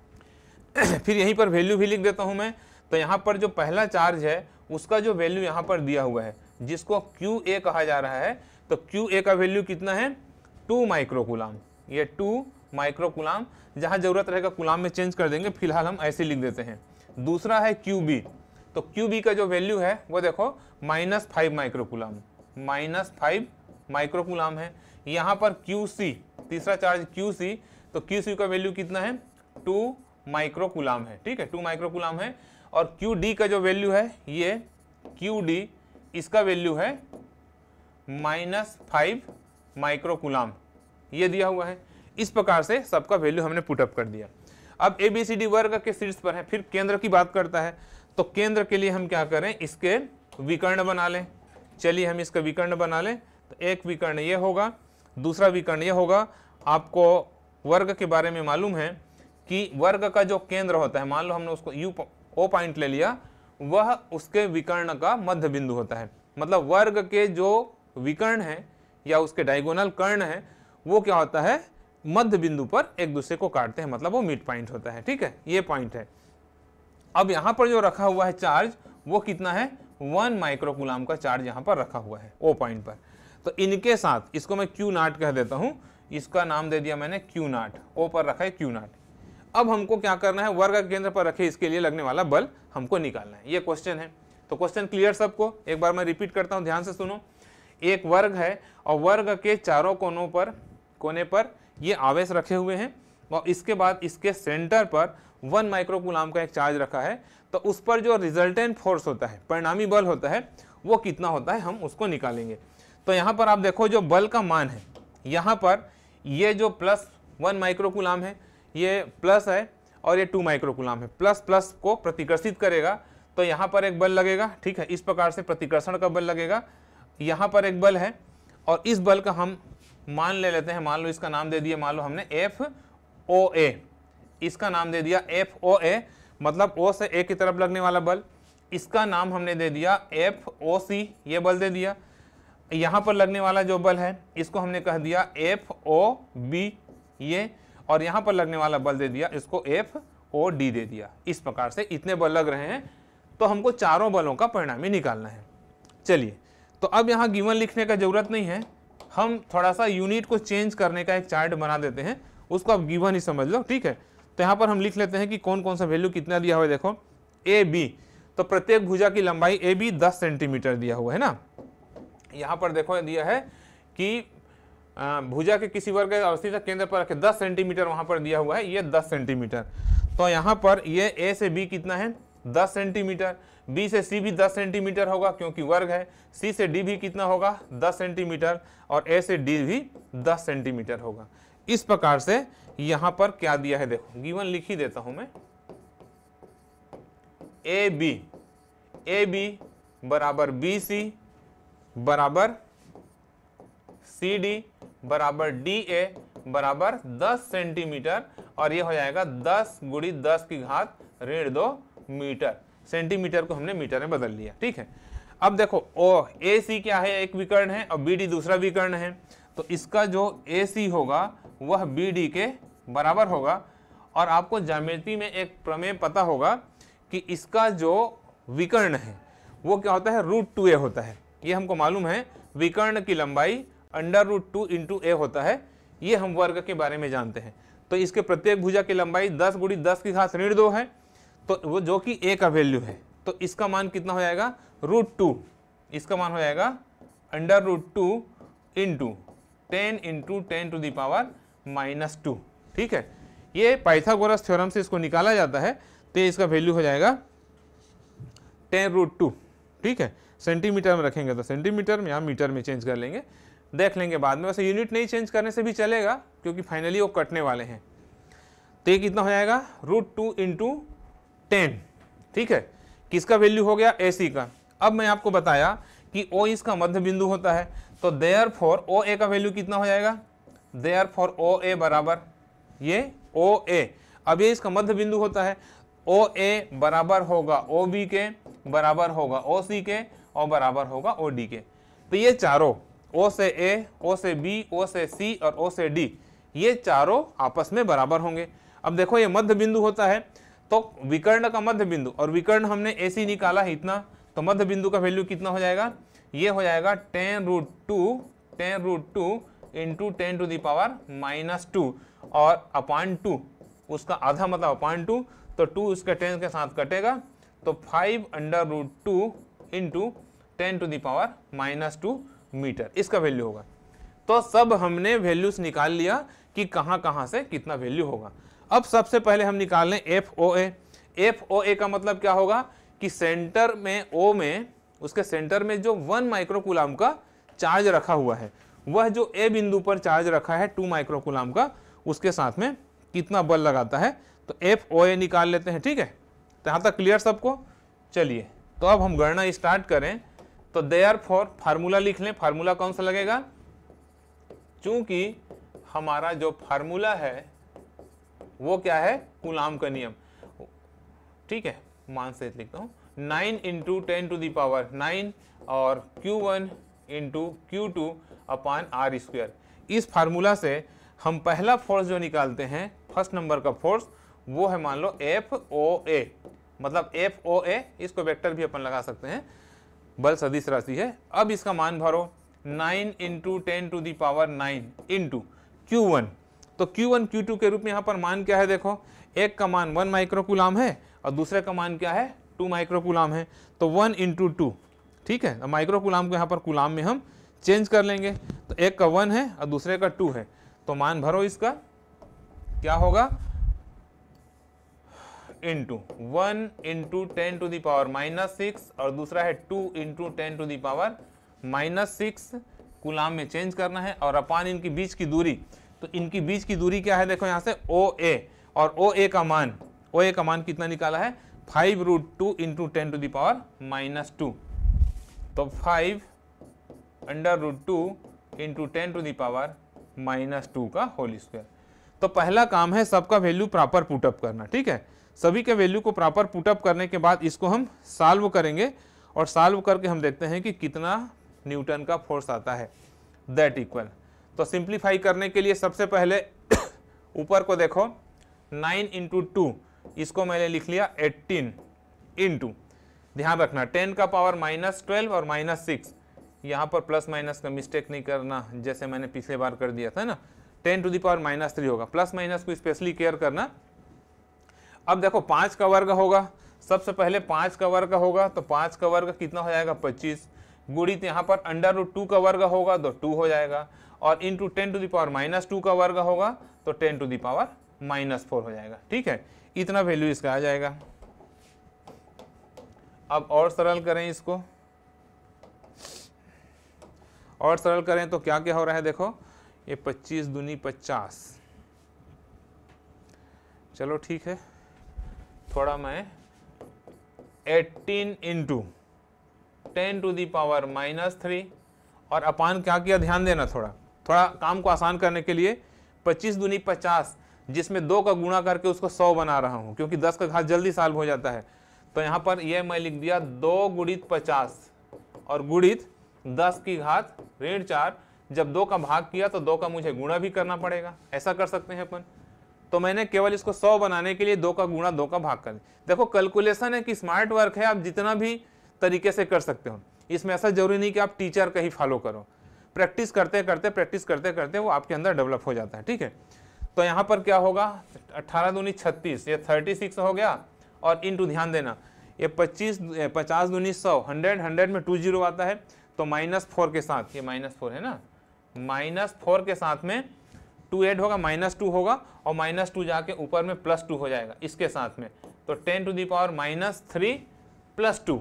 फिर यहीं पर वैल्यू भी लिख देता हूँ मैं तो यहाँ पर जो पहला चार्ज है उसका जो वैल्यू यहाँ पर दिया हुआ है जिसको क्यू ए कहा जा रहा है तो क्यू ए का वैल्यू कितना है टू माइक्रोकुलाम ये टू माइक्रो कुलाम जहाँ ज़रूरत रहेगा कुलाम में चेंज कर देंगे फिलहाल हम ऐसे लिख देते हैं दूसरा है क्यू बी तो क्यू बी का जो वैल्यू है वो देखो minus five coulomb minus five coulomb है यहाँ पर क्यू सी तीसरा चार्ज क्यू सी तो क्यू सी का वैल्यू कितना है टू कुलाम है ठीक है टू कुलाम है और क्यू डी का जो वैल्यू है ये क्यू डी इसका वैल्यू है माइनस फाइव कुलाम ये दिया हुआ है इस प्रकार से सबका वैल्यू हमने पुटअप कर दिया अब ए बी सी डी वर्ग के शीर्ष पर है फिर केंद्र की बात करता है तो केंद्र के लिए हम क्या करें इसके विकर्ण बना लें चलिए हम इसका विकर्ण बना लें तो एक विकर्ण ये होगा दूसरा विकर्ण ये होगा आपको वर्ग के बारे में मालूम है कि वर्ग का जो केंद्र होता है मान लो हमने उसको यू ओ पॉइंट ले लिया वह उसके विकर्ण का मध्य बिंदु होता है मतलब वर्ग के जो विकर्ण है या उसके डायगोनल कर्ण है वो क्या होता है मध्य बिंदु पर एक दूसरे को काटते हैं मतलब वो मिड पॉइंट होता है ठीक है ये पॉइंट है अब यहाँ पर जो रखा हुआ है चार्ज वो कितना है वन माइक्रोकुलाम का चार्ज यहाँ पर रखा हुआ है ओ पॉइंट पर तो इनके साथ इसको मैं क्यू नाट कह देता हूँ इसका नाम दे दिया मैंने क्यू नाट ओ पर रखा है क्यू नाट अब हमको क्या करना है वर्ग केंद्र पर रखे इसके लिए लगने वाला बल हमको निकालना है ये क्वेश्चन है तो क्वेश्चन क्लियर सबको एक बार मैं रिपीट करता हूँ ध्यान से सुनो एक वर्ग है और वर्ग के चारों कोनों पर कोने पर ये आवेश रखे हुए हैं और इसके बाद इसके सेंटर पर वन माइक्रोकुलाम का एक चार्ज रखा है तो उस पर जो रिजल्टेंट फोर्स होता है परिणामी बल होता है वो कितना होता है हम उसको निकालेंगे तो यहाँ पर आप देखो जो बल का मान है यहाँ पर ये जो प्लस वन माइक्रोकुलाम है ये प्लस है और ये टू माइक्रोकुलाम है प्लस प्लस को प्रतिकर्षित करेगा तो यहाँ पर एक बल लगेगा ठीक है इस प्रकार से प्रतिकर्षण का बल लगेगा यहाँ पर एक बल है और इस बल का हम मान ले लेते हैं मान लो इसका नाम दे दिया मान लो हमने एफ ओ ए इसका नाम दे दिया एफ ओ ए मतलब ओ से ए की तरफ लगने वाला बल इसका नाम हमने दे दिया एफ ओ सी ये बल दे दिया यहाँ पर लगने वाला जो बल है इसको हमने कह दिया एफ ओ बी ये और यहाँ पर लगने वाला बल दे दिया इसको एफ ओ डी दे दिया इस प्रकार से इतने बल लग रहे हैं तो हमको चारों बलों का परिणामी निकालना है चलिए तो अब यहाँ गिवन लिखने का ज़रूरत नहीं है हम थोड़ा सा यूनिट को चेंज करने का एक चार्ट बना देते हैं उसको आप गिवन ही समझ लो ठीक है तो यहाँ पर हम लिख लेते हैं कि कौन कौन सा वैल्यू कितना दिया हुआ है देखो ए बी तो प्रत्येक भुजा की लंबाई ए बी दस सेंटीमीटर दिया हुआ है ना यहाँ पर देखो दिया है कि भुजा के किसी वर्ग अवस्थित केंद्र पर रखे दस सेंटीमीटर वहाँ पर दिया हुआ है ये दस सेंटीमीटर तो यहाँ पर ये ए से बी कितना है दस सेंटीमीटर बी से सी भी 10 सेंटीमीटर होगा क्योंकि वर्ग है सी से डी भी कितना होगा 10 सेंटीमीटर और ए से डी भी 10 सेंटीमीटर होगा इस प्रकार से यहां पर क्या दिया है देखो गिवन लिख ही देता हूं मैं ए बी ए बी बराबर बी सी बराबर सी डी बराबर डी ए बराबर 10 सेंटीमीटर और ये हो जाएगा 10 गुड़ी दस की घात ऋण दो मीटर सेंटीमीटर को हमने मीटर में बदल लिया ठीक है अब देखो ओ ए सी क्या है एक विकर्ण है और बी डी दूसरा विकर्ण है तो इसका जो ए सी होगा वह बी डी के बराबर होगा और आपको जामेट्री में एक प्रमेय पता होगा कि इसका जो विकर्ण है वो क्या होता है रूट टू ए होता है ये हमको मालूम है विकर्ण की लंबाई under root two into A होता है ये हम वर्ग के बारे में जानते हैं तो इसके प्रत्येक भुजा की लंबाई दस गुड़ी दस की घास ऋण दो है तो वो जो कि ए का वैल्यू है तो इसका मान कितना हो जाएगा रूट टू इसका मान हो जाएगा under root two into ten into ten to the power minus two ठीक है ये पाइथागोरस थ्योरम से इसको निकाला जाता है तो इसका वैल्यू हो जाएगा टेन रूट टू ठीक है सेंटीमीटर में रखेंगे तो सेंटीमीटर में या मीटर में चेंज कर लेंगे देख लेंगे बाद में वैसे यूनिट नहीं चेंज करने से भी चलेगा क्योंकि फाइनली वो कटने वाले हैं तो ये कितना हो जाएगा रूट टू इंटू टेन ठीक है किसका वैल्यू हो गया ए सी का अब मैं आपको बताया कि ओ इसका मध्य बिंदु होता है तो देयर फॉर ओ ए का वैल्यू कितना हो जाएगा देयर फॉर ओ ए बराबर ये ओ ए अब ये इसका मध्य बिंदु होता है ओ ए बराबर होगा ओ बी के बराबर होगा ओ सी के और बराबर होगा ओ डी के तो ये चारों ओ से ए ओ से बी ओ से सी और ओ से डी ये चारों आपस में बराबर होंगे अब देखो ये मध्य बिंदु होता है तो विकर्ण का मध्य बिंदु और विकर्ण हमने ए निकाला है इतना तो मध्य बिंदु का वैल्यू कितना हो जाएगा ये हो जाएगा ten root two ten root two into ten to the power minus two और अपान टू उसका आधा मतलब अपान टू तो टू उसके टेन के साथ कटेगा तो five under root two into ten to the power minus two metre इसका वैल्यू होगा तो सब हमने वैल्यूज निकाल लिया कि कहाँ कहाँ से कितना वैल्यू होगा अब सबसे पहले हम निकाल लें F O A F O ए का मतलब क्या होगा कि सेंटर में ओ में उसके सेंटर में जो वन माइक्रोकुलाम का चार्ज रखा हुआ है वह जो ए बिंदु पर चार्ज रखा है टू माइक्रोकुलाम का उसके साथ में कितना बल लगाता है तो एफ ओ ए निकाल लेते हैं ठीक है तो यहाँ तक क्लियर सबको चलिए तो अब हम गणना स्टार्ट करें तो देयर फॉर फार्मूला लिख लें फार्मूला कौन सा लगेगा चूंकि हमारा जो फार्मूला है वो क्या है गुलाम का नियम ठीक है मान से लिखता हूँ nine into ten to the power nine और Q one into Q two upon R square इस फार्मूला से हम पहला फोर्स जो निकालते हैं फर्स्ट नंबर का फोर्स वो है मान लो एफ ओ ए मतलब एफ ओ ए इसको वेक्टर भी अपन लगा सकते हैं बल सदिश राशि है अब इसका मान भरो nine into ten to the power nine into Q one तो Q1 Q2 के रूप में यहाँ पर मान क्या है देखो एक का मान वन माइक्रोकुलाम है और दूसरे का मान क्या है टू माइक्रोकुलाम है तो वन इंटू टू ठीक है माइक्रोकुलाम तो को यहाँ पर कुलाम में हम चेंज कर लेंगे तो एक का वन है और दूसरे का टू है तो मान भरो इसका क्या होगा into one into ten to the power minus six और दूसरा है two into ten to the power minus six coulomb में चेंज करना है और अपान इनके बीच की दूरी तो इनकी बीच की दूरी क्या है देखो यहाँ से ओ ए और ओ ए का मान ओ ए का मान कितना निकाला है five root two into ten to the power minus two तो five under root two into ten to the power minus two का होल स्क्वायर तो पहला काम है सबका वैल्यू प्रॉपर पुटअप करना ठीक है सभी के वैल्यू को प्रॉपर पुटअप करने के बाद इसको हम सॉल्व करेंगे और सॉल्व करके हम देखते हैं कि कितना न्यूटन का फोर्स आता है दैट इक्वल तो सिंप्लीफाई करने के लिए सबसे पहले ऊपर को देखो नाइन इंटू टू इसको मैंने लिख लिया एट्टीन इंटू ध्यान रखना टेन का पावर माइनस ट्वेल्व और माइनस सिक्स यहाँ पर प्लस माइनस का मिस्टेक नहीं करना जैसे मैंने पिछले बार कर दिया था ना ten to the power minus three होगा प्लस माइनस को स्पेशली केयर करना अब देखो पाँच का वर्ग होगा सबसे पहले पाँच का वर्ग होगा तो पाँच का वर्ग कितना हो जाएगा पच्चीस गुड़ित यहाँ पर अंडर रूट टू का वर्ग होगा तो टू हो जाएगा और into ten to the power minus two का वर्ग होगा तो ten to the power minus four हो जाएगा ठीक है इतना वैल्यू इसका आ जाएगा अब और सरल करें इसको और सरल करें तो क्या क्या हो रहा है देखो ये पच्चीस दूनी पचास चलो ठीक है थोड़ा मैं eighteen into ten to the power minus three और अपान क्या किया ध्यान देना थोड़ा थोड़ा काम को आसान करने के लिए पच्चीस दूनी पचास जिसमें दो का गुणा करके उसको सौ बना रहा हूँ क्योंकि दस का घात जल्दी साल्व हो जाता है तो यहाँ पर यह मैं लिख दिया दो गुणित पचास और गुणित दस की घात ऋण चार जब दो का भाग किया तो दो का मुझे गुणा भी करना पड़ेगा ऐसा कर सकते हैं अपन तो मैंने केवल इसको सौ बनाने के लिए दो का गुणा दो का भाग कर देखो कैलकुलेशन है कि स्मार्ट वर्क है आप जितना भी तरीके से कर सकते हो इसमें ऐसा जरूरी नहीं कि आप टीचर का ही फॉलो करो प्रैक्टिस करते करते प्रैक्टिस करते करते वो आपके अंदर डेवलप हो जाता है ठीक है तो यहाँ पर क्या होगा अट्ठारह दूनी छत्तीस ये थर्टी सिक्स हो गया और टू ध्यान देना ये पच्चीस पचास दूनी सौ हंड्रेड हंड्रेड में टू जीरो आता है तो माइनस फोर के साथ ये माइनस फोर है ना माइनस फोर के साथ में टू एड होगा माइनस टू होगा और माइनस टू जाके ऊपर में प्लस टू हो जाएगा इसके साथ में तो ten to the power minus three plus two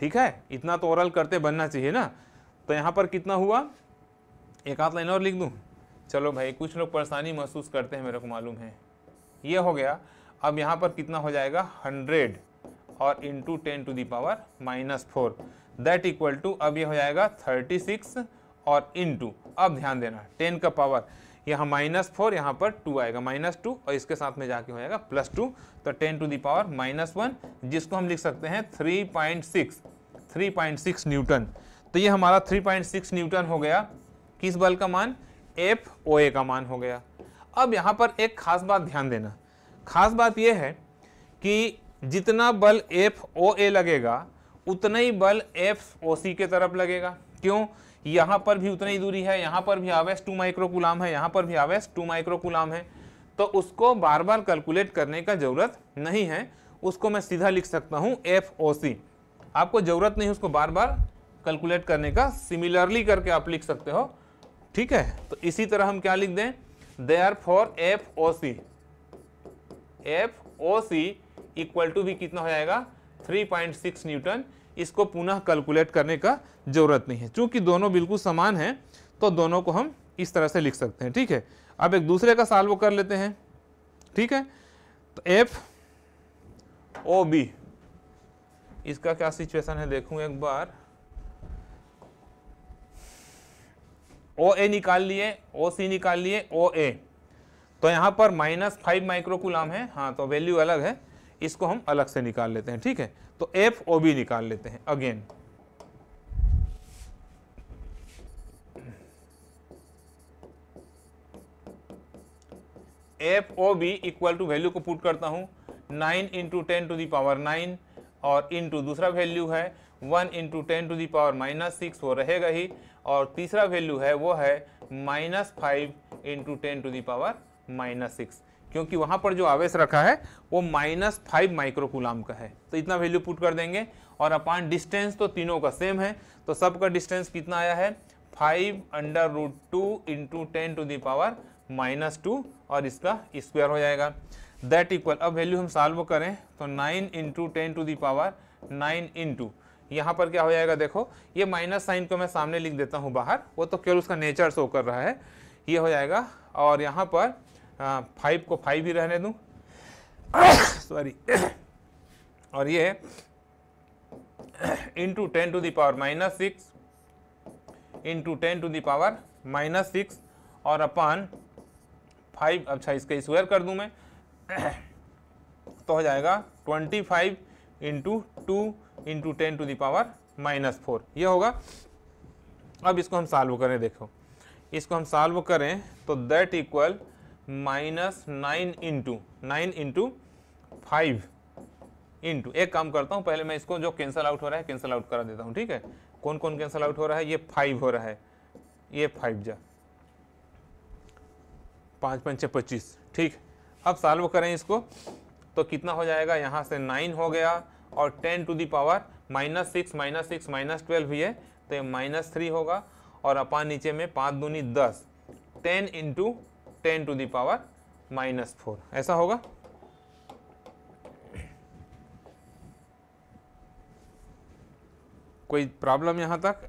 ठीक है इतना तो ओरल करते बनना चाहिए ना तो यहाँ पर कितना हुआ एक आध लाइन और लिख दूँ चलो भाई कुछ लोग परेशानी महसूस करते हैं मेरे को मालूम है ये हो गया अब यहाँ पर कितना हो जाएगा हंड्रेड और into ten to the power minus four that equal to अब ये हो जाएगा थर्टी सिक्स और इंटू अब ध्यान देना टेन का पावर यहाँ माइनस फोर यहाँ पर टू आएगा माइनस टू और इसके साथ में जाके हो जाएगा प्लस टू तो ten to the power minus one जिसको हम लिख सकते हैं three point six three point six newton तो ये हमारा 3.6 न्यूटन हो गया किस बल का मान एफ ओ ए का मान हो गया अब यहाँ पर एक खास बात ध्यान देना खास बात यह है कि जितना बल एफ ओ ए लगेगा उतना ही बल एफ ओ सी के तरफ लगेगा क्यों यहाँ पर भी उतनी ही दूरी है यहाँ पर भी आवेश टू माइक्रोकुलाम है यहाँ पर भी आवेश टू माइक्रोकुलाम है तो उसको बार बार कैलकुलेट करने का ज़रूरत नहीं है उसको मैं सीधा लिख सकता हूँ एफ ओ सी आपको ज़रूरत नहीं उसको बार बार कैलकुलेट करने का सिमिलरली करके आप लिख सकते हो ठीक है तो इसी तरह हम क्या लिख दें दे R for F O C F O C equal to भी कितना हो जाएगा 3.6 न्यूटन इसको पुनः कैलकुलेट करने का जरूरत नहीं है चूंकि दोनों बिल्कुल समान हैं तो दोनों को हम इस तरह से लिख सकते हैं ठीक है अब एक दूसरे का साल्व कर लेते हैं ठीक है तो एफ ओ बी इसका क्या सिचुएशन है देखूँ एक बार ओ ए निकाल लिए ओ सी निकाल लिए ओ ए तो यहाँ पर माइनस फाइव माइक्रोकुलाम है हाँ तो वैल्यू अलग है इसको हम अलग से निकाल लेते हैं ठीक है तो एफ ओ बी निकाल लेते हैं again F O B equal to value को पुट करता हूँ nine into ten to the power nine और इंटू दूसरा वैल्यू है one into ten to the power minus six वो रहेगा ही और तीसरा वैल्यू है वो है minus five into ten to the power minus six क्योंकि वहाँ पर जो आवेश रखा है वो माइनस फाइव माइक्रोकुलाम का है तो इतना वैल्यू पुट कर देंगे और अपान डिस्टेंस तो तीनों का सेम है तो सबका डिस्टेंस कितना आया है five under root two into ten to the power minus two और इसका स्क्वायर हो जाएगा दैट इक्वल अब वैल्यू हम सॉल्व करें तो nine into ten to the power nine into यहाँ पर क्या हो जाएगा देखो ये माइनस साइन को मैं सामने लिख देता हूँ बाहर वो तो केवल उसका नेचर शो कर रहा है ये हो जाएगा और यहाँ पर फाइव को फाइव ही रहने दूँ सॉरी और ये into ten to the power minus six into ten to the power minus six और अपन फाइव अच्छा इसका स्क्वायर कर दूं मैं तो हो जाएगा twenty five into two into ten to the power minus four ये होगा अब इसको हम सॉल्व करें देखो इसको हम सॉल्व करें तो that equal minus nine into nine into five into एक काम करता हूँ पहले मैं इसको जो कैंसल आउट हो रहा है कैंसल आउट करा देता हूँ ठीक है कौन कौन कैंसल आउट हो रहा है ये फाइव हो रहा है ये फाइव जा पाँच पंचे पच्चीस ठीक अब सॉल्व करें इसको तो कितना हो जाएगा यहाँ से नाइन हो गया और ten to the power minus six minus six minus twelve हुई है तो ये माइनस थ्री होगा और अपान नीचे में पाँच दूनी दस ten into ten to the power minus four ऐसा होगा कोई प्रॉब्लम यहाँ तक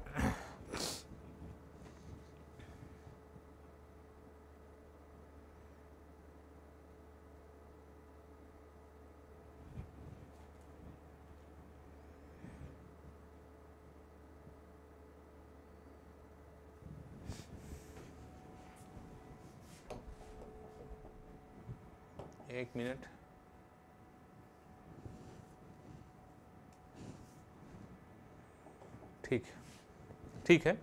मिनट ठीक ठीक है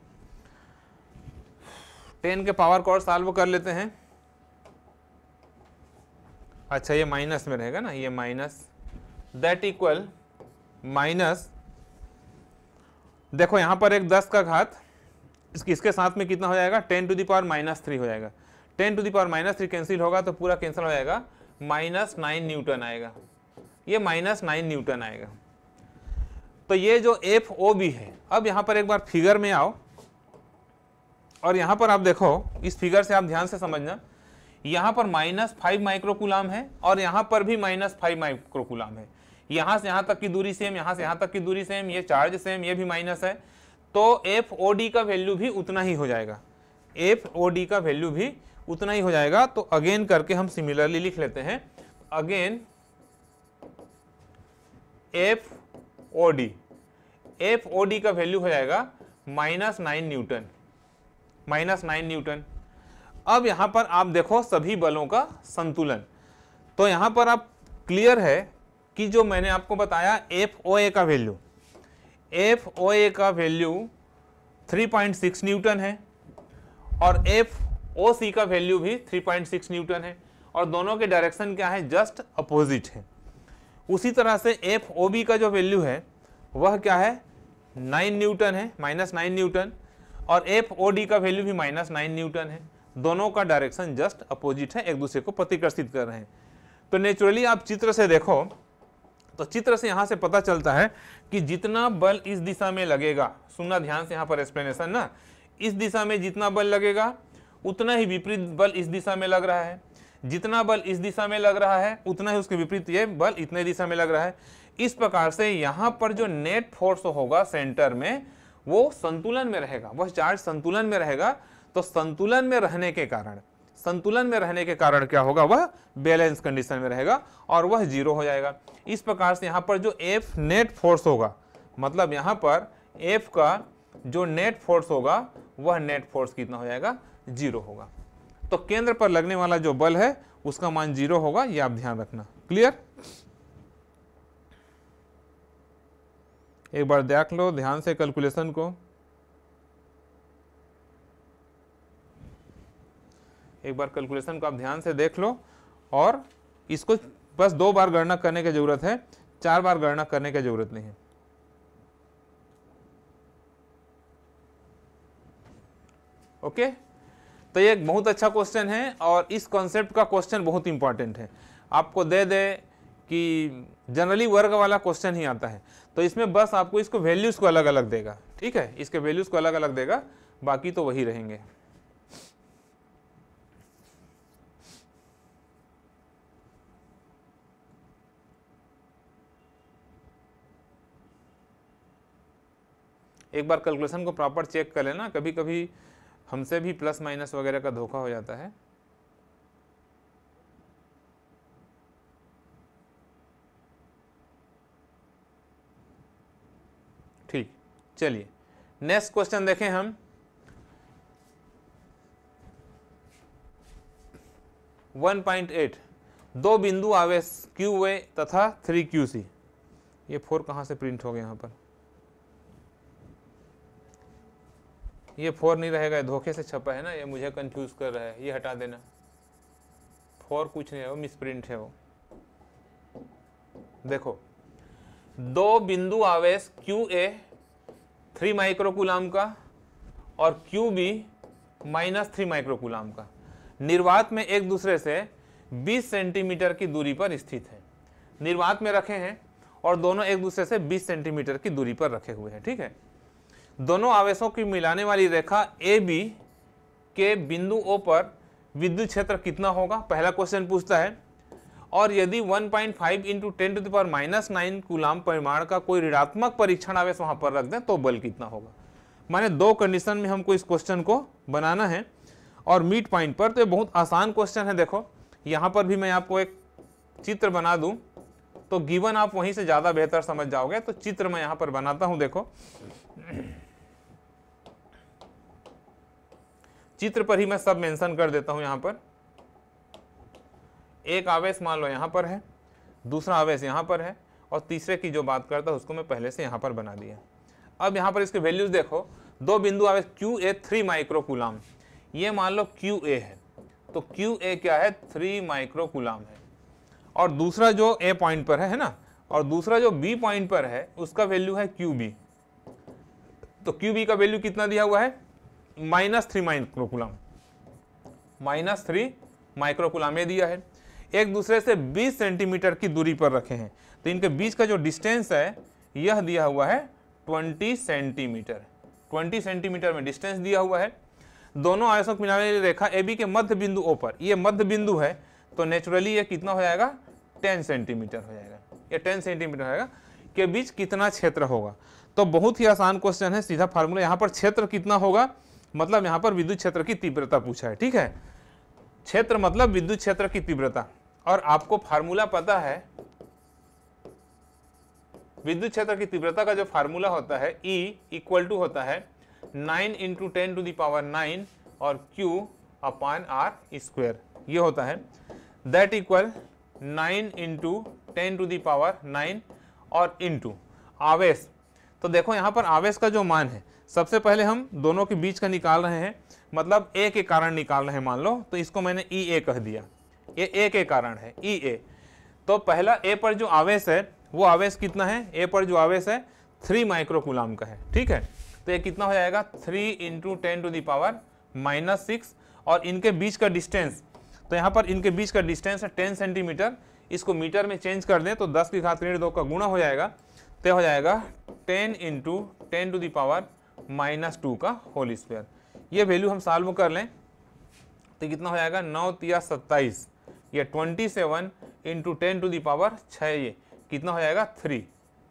टेन के पावर को और साल्व कर लेते हैं अच्छा ये माइनस में रहेगा ना ये माइनस दैट इक्वल माइनस देखो यहां पर एक दस का घात इसकी इसके साथ में कितना हो जाएगा ten to the power minus three हो जाएगा ten to the power minus three cancel होगा तो पूरा कैंसिल हो जाएगा माइनस नाइन न्यूटन आएगा ये माइनस नाइन न्यूटन आएगा तो ये जो एफ ओ बी है अब यहाँ पर एक बार फिगर में आओ और यहाँ पर आप देखो इस फिगर से आप ध्यान से समझना यहाँ पर माइनस फाइव माइक्रोकुलाम है और यहाँ पर भी माइनस फाइव माइक्रोकुलाम है यहाँ से यहाँ तक की दूरी सेम यहाँ से यहाँ तक की दूरी सेम ये चार्ज सेम ये भी माइनस है तो एफ ओ डी का वैल्यू भी उतना ही हो जाएगा एफ ओ डी का वैल्यू भी उतना ही हो जाएगा तो अगेन करके हम सिमिलरली लिख लेते हैं again F O D F O D का वैल्यू हो जाएगा minus nine newton minus nine newton अब यहां पर आप देखो सभी बलों का संतुलन तो यहां पर आप क्लियर है कि जो मैंने आपको बताया एफ ओ ए का वैल्यू एफ ओ ए का वैल्यू 3.6 न्यूटन है और एफ ओ सी का वैल्यू भी 3.6 न्यूटन है और दोनों के डायरेक्शन क्या है जस्ट अपोजिट है उसी तरह से एफ ओ बी का जो वैल्यू है वह क्या है नाइन न्यूटन है माइनस नाइन न्यूटन और एफ ओ डी का वैल्यू भी माइनस नाइन न्यूटन है दोनों का डायरेक्शन जस्ट अपोजिट है एक दूसरे को प्रतिकर्षित कर रहे हैं तो नेचुरली आप चित्र से देखो तो चित्र से यहाँ से पता चलता है कि जितना बल इस दिशा में लगेगा सुनना ध्यान से यहाँ पर एक्सप्लेनेशन ना इस दिशा में जितना बल लगेगा उतना ही विपरीत बल इस दिशा में लग रहा है जितना बल इस दिशा में लग रहा है उतना ही उसके विपरीत ये बल इतने दिशा में लग रहा है इस प्रकार से यहाँ पर जो नेट फोर्स होगा सेंटर में वो संतुलन में रहेगा वह चार्ज संतुलन में रहेगा तो संतुलन में रहने के कारण संतुलन में रहने के कारण क्या होगा वह बैलेंस कंडीशन में रहेगा और वह जीरो हो जाएगा इस प्रकार से यहाँ पर जो एफ नेट फोर्स होगा मतलब यहाँ पर एफ का जो नेट फोर्स होगा वह नेट फोर्स कितना हो जाएगा जीरो होगा तो केंद्र पर लगने वाला जो बल है उसका मान जीरो होगा यह आप ध्यान रखना क्लियर एक बार देख लो ध्यान से कैलकुलेशन को एक बार कैलकुलेशन को आप ध्यान से देख लो और इसको बस दो बार गणना करने की जरूरत है चार बार गणना करने की जरूरत नहीं है ओके तो ये एक बहुत अच्छा क्वेश्चन है और इस कॉन्सेप्ट का क्वेश्चन बहुत इंपॉर्टेंट है आपको दे दे कि जनरली वर्ग वाला क्वेश्चन ही आता है तो इसमें बस आपको इसको वैल्यूज़ को अलग अलग देगा ठीक है इसके वैल्यूज़ को अलग अलग देगा बाकी तो वही रहेंगे एक बार कैलकुलेशन को प्रॉपर चेक कर लेना कभी कभी हमसे भी प्लस माइनस वगैरह का धोखा हो जाता है ठीक चलिए नेक्स्ट क्वेश्चन देखें हम वन पॉइंट एट दो बिंदु आवेश क्यू ए तथा थ्री क्यू सी ये फोर कहाँ से प्रिंट हो गया यहाँ पर ये फोर नहीं रहेगा धोखे से छपा है ना ये मुझे कंफ्यूज कर रहा है ये हटा देना फोर कुछ नहीं है वो मिसप्रिंट है वो देखो दो बिंदु आवेश क्यू ए थ्री माइक्रोकुलाम का और Q B minus three microcoulomb का निर्वात में एक दूसरे से 20 सेंटीमीटर की दूरी पर स्थित है निर्वात में रखे हैं और दोनों एक दूसरे से 20 सेंटीमीटर की दूरी पर रखे हुए हैं ठीक है दोनों आवेशों की मिलाने वाली रेखा ए बी के बिंदु ओ पर विद्युत क्षेत्र कितना होगा पहला क्वेश्चन पूछता है और यदि 1.5 point five into ten to the minus nine coulomb परिमाण का कोई ऋणात्मक परीक्षण आवेश वहाँ पर रख दें तो बल कितना होगा माने दो कंडीशन में हमको इस क्वेश्चन को बनाना है और मीट पॉइंट पर तो ये बहुत आसान क्वेश्चन है देखो यहाँ पर भी मैं आपको एक चित्र बना दूँ तो गिवन आप वहीं से ज़्यादा बेहतर समझ जाओगे तो चित्र मैं यहाँ पर बनाता हूँ देखो चित्र पर ही मैं सब मेंशन कर देता हूं यहां पर एक आवेश मान लो यहां पर है दूसरा आवेश यहां पर है और तीसरे की जो बात करता है उसको मैं पहले से यहां पर बना दिया अब यहां पर इसके वैल्यूज़ देखो दो बिंदु आवेश क्यू ए थ्री माइक्रोकुलाम ये मान लो क्यू ए है तो क्यू ए क्या है थ्री माइक्रोकुलाम है और दूसरा जो ए पॉइंट पर है है ना और दूसरा जो बी पॉइंट पर है उसका वैल्यू है क्यू बी तो क्यू बी का वैल्यू कितना दिया हुआ है minus three microcoulomb minus three microcoulomb ये दिया है एक दूसरे से 20 सेंटीमीटर की दूरी पर रखे हैं तो इनके बीच का जो डिस्टेंस है यह दिया हुआ है 20 सेंटीमीटर 20 सेंटीमीटर में डिस्टेंस दिया हुआ है दोनों आयसों को मिलाने रेखा ए बी के मध्य बिंदु ओ पर यह मध्य बिंदु है तो नेचुरली यह कितना हो जाएगा 10 सेंटीमीटर हो जाएगा यह 10 सेंटीमीटर हो जाएगा के बीच कितना क्षेत्र होगा तो बहुत ही आसान क्वेश्चन है सीधा फार्मूला यहाँ पर क्षेत्र कितना होगा मतलब यहाँ पर विद्युत क्षेत्र की तीव्रता पूछा है ठीक है क्षेत्र मतलब विद्युत क्षेत्र की तीव्रता और आपको फार्मूला पता है विद्युत क्षेत्र की तीव्रता का जो फार्मूला होता है E इक्वल टू होता है nine into ten to the power nine और Q अपान आर स्क्वेयर ये होता है that equal nine into ten to the power nine और इंटू आवेश तो देखो यहाँ पर आवेश का जो मान है सबसे पहले हम दोनों के बीच का निकाल रहे हैं मतलब ए के कारण निकाल रहे हैं मान लो तो इसको मैंने ई e ए कह दिया ये ए के कारण है ई e ए तो पहला ए पर जो आवेश है वो आवेश कितना है ए पर जो आवेश है थ्री माइक्रोकुलाम का है ठीक है तो ये कितना हो जाएगा three into ten to the power minus six और इनके बीच का डिस्टेंस तो यहाँ पर इनके बीच का डिस्टेंस है टेन सेंटीमीटर इसको मीटर में चेंज कर दें तो दस की घात ऋण दो का गुणा हो जाएगा तो हो जाएगा ten into ten to the power minus two का होल स्क्वायर ये वैल्यू हम सॉल्व कर लें तो कितना हो जाएगा नौ तिया सत्ताईस या twenty seven into ten to the power छः ये कितना हो जाएगा थ्री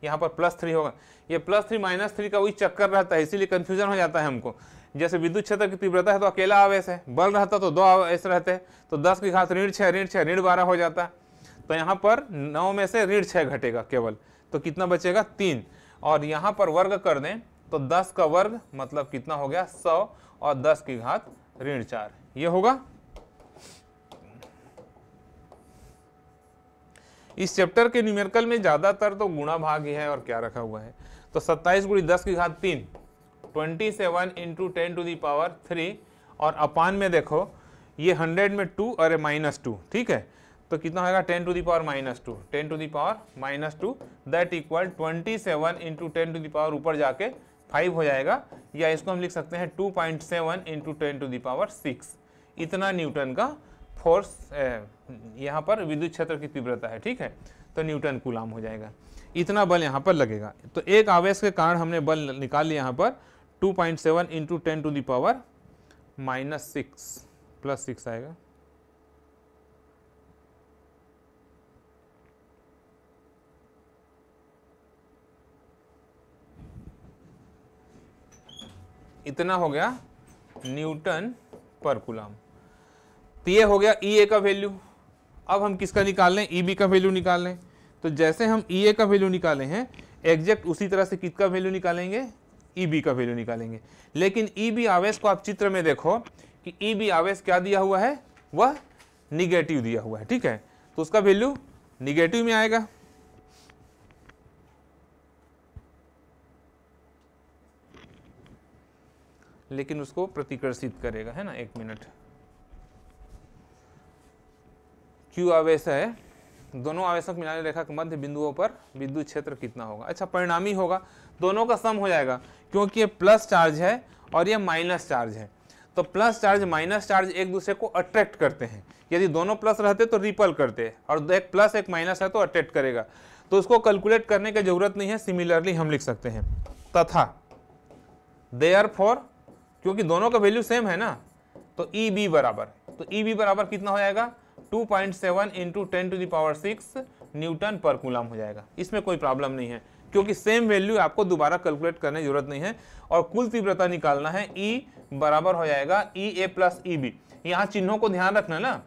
यहाँ पर प्लस थ्री होगा ये प्लस थ्री माइनस थ्री का वही चक्कर रहता है इसीलिए कन्फ्यूजन हो जाता है हमको जैसे विद्युत क्षेत्र की तीव्रता है तो अकेला आवेश है बल रहता तो दो आवेश रहते हैं तो दस की घात ऋण छः ऋण छः ऋण बारह हो जाता है तो यहाँ पर नौ में से ऋण छः घटेगा केवल तो कितना बचेगा तीन और यहाँ पर वर्ग कर दें तो दस का वर्ग मतलब कितना हो गया सौ और दस की घात ऋण चार ये होगा इस चैप्टर के न्यूमेरिकल में ज़्यादातर तो गुणा भाग ही है और क्या रखा हुआ है तो सत्ताईस गुड़ी दस की घात तीन twenty seven into ten to the power three और अपान में देखो ये हंड्रेड में टू और माइनस टू ठीक है तो कितना होगा ten to power minus two ten to power minus two that equal twenty seven into ten to power ऊपर जाके फाइव हो जाएगा या इसको हम लिख सकते हैं two point seven into ten to power six इतना न्यूटन का फोर्स यहाँ पर विद्युत क्षेत्र की तीव्रता है ठीक है तो न्यूटन कुलाम हो जाएगा इतना बल यहाँ पर लगेगा तो एक आवेश के कारण हमने बल निकाल लिया यहाँ पर 2.7 point seven into ten to power minus six plus six आएगा इतना हो गया न्यूटन पर कुलाम तो ये हो गया ई e ए का वैल्यू अब हम किसका निकाल लें ई e बी का वैल्यू निकाल लें तो जैसे हम ई e ए का वैल्यू निकाले हैं एग्जैक्ट उसी तरह से किसका वैल्यू निकालेंगे ई बी का वैल्यू निकालेंगे लेकिन ई बी आवेश को आप चित्र में देखो कि ई बी आवेश क्या दिया हुआ है वह निगेटिव दिया हुआ है ठीक है तो उसका वैल्यू निगेटिव में आएगा लेकिन उसको प्रतिकर्षित करेगा है ना एक मिनट क्यू आवेश है दोनों आवेशक मिलाने रेखा के मध्य बिंदुओं पर विद्युत क्षेत्र कितना होगा अच्छा परिणामी होगा दोनों का सम हो जाएगा क्योंकि ये प्लस चार्ज है और ये माइनस चार्ज है तो प्लस चार्ज माइनस चार्ज एक दूसरे को अट्रैक्ट करते हैं यदि दोनों प्लस रहते तो रिपल करते और एक प्लस एक माइनस है तो अट्रैक्ट करेगा तो उसको कैलकुलेट करने की जरूरत नहीं है सिमिलरली हम लिख सकते हैं तथा देयर फॉर क्योंकि दोनों का वैल्यू सेम है ना तो ई e बी बराबर तो ई e बी बराबर कितना हो जाएगा two point seven into ten to the power six newton per coulomb हो जाएगा इसमें कोई प्रॉब्लम नहीं है क्योंकि सेम वैल्यू आपको दोबारा कैलकुलेट करने की जरूरत नहीं है और कुल तीव्रता निकालना है ई e बराबर हो जाएगा ई ए प्लस ई बी यहाँ चिन्हों को ध्यान रखना ना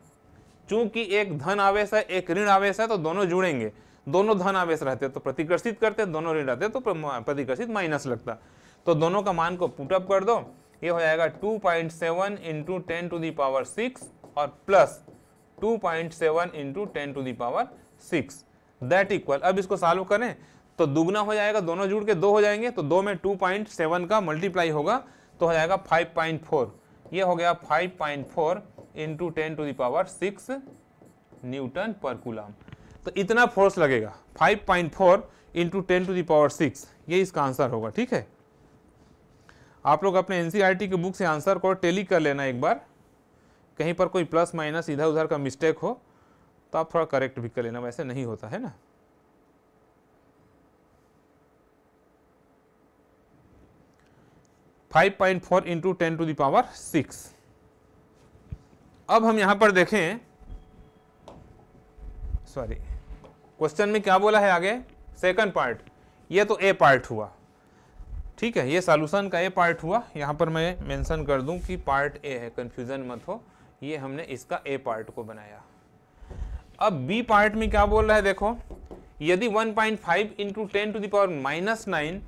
चूंकि एक धन आवेश है एक ऋण आवेश है तो दोनों जुड़ेंगे दोनों धन आवेश रहते तो प्रतिकर्षित करते दोनों ऋण रहते तो प्रतिकर्षित माइनस लगता तो दोनों का मान को पुटअप कर दो ये हो जाएगा two point seven into ten to the power six और plus two point seven into ten to the power six that equal अब इसको सॉल्व करें तो दुगना हो जाएगा दोनों जुड़ के दो हो जाएंगे तो दो में टू पॉइंट सेवन का मल्टीप्लाई होगा तो हो जाएगा फाइव पॉइंट फोर ये हो गया five point four into ten to the power six newton per coulomb तो इतना फोर्स लगेगा five point four into ten to the power six ये इसका आंसर होगा ठीक है आप लोग अपने एन e की बुक से आंसर को टेली कर लेना एक बार कहीं पर कोई प्लस माइनस इधर उधर का मिस्टेक हो तो आप थोड़ा करेक्ट भी कर लेना वैसे नहीं होता है ना five point four into ten to the power six अब हम यहां पर देखें सॉरी क्वेश्चन में क्या बोला है आगे सेकंड पार्ट ये तो ए पार्ट हुआ ठीक है ये सॉल्यूशन का ये पार्ट हुआ यहाँ पर मैं मेंशन कर दूँ कि पार्ट ए है कन्फ्यूज़न मत हो ये हमने इसका ए पार्ट को बनाया अब बी पार्ट में क्या बोल रहा है देखो यदि 1.5 point five into ten to the power minus nine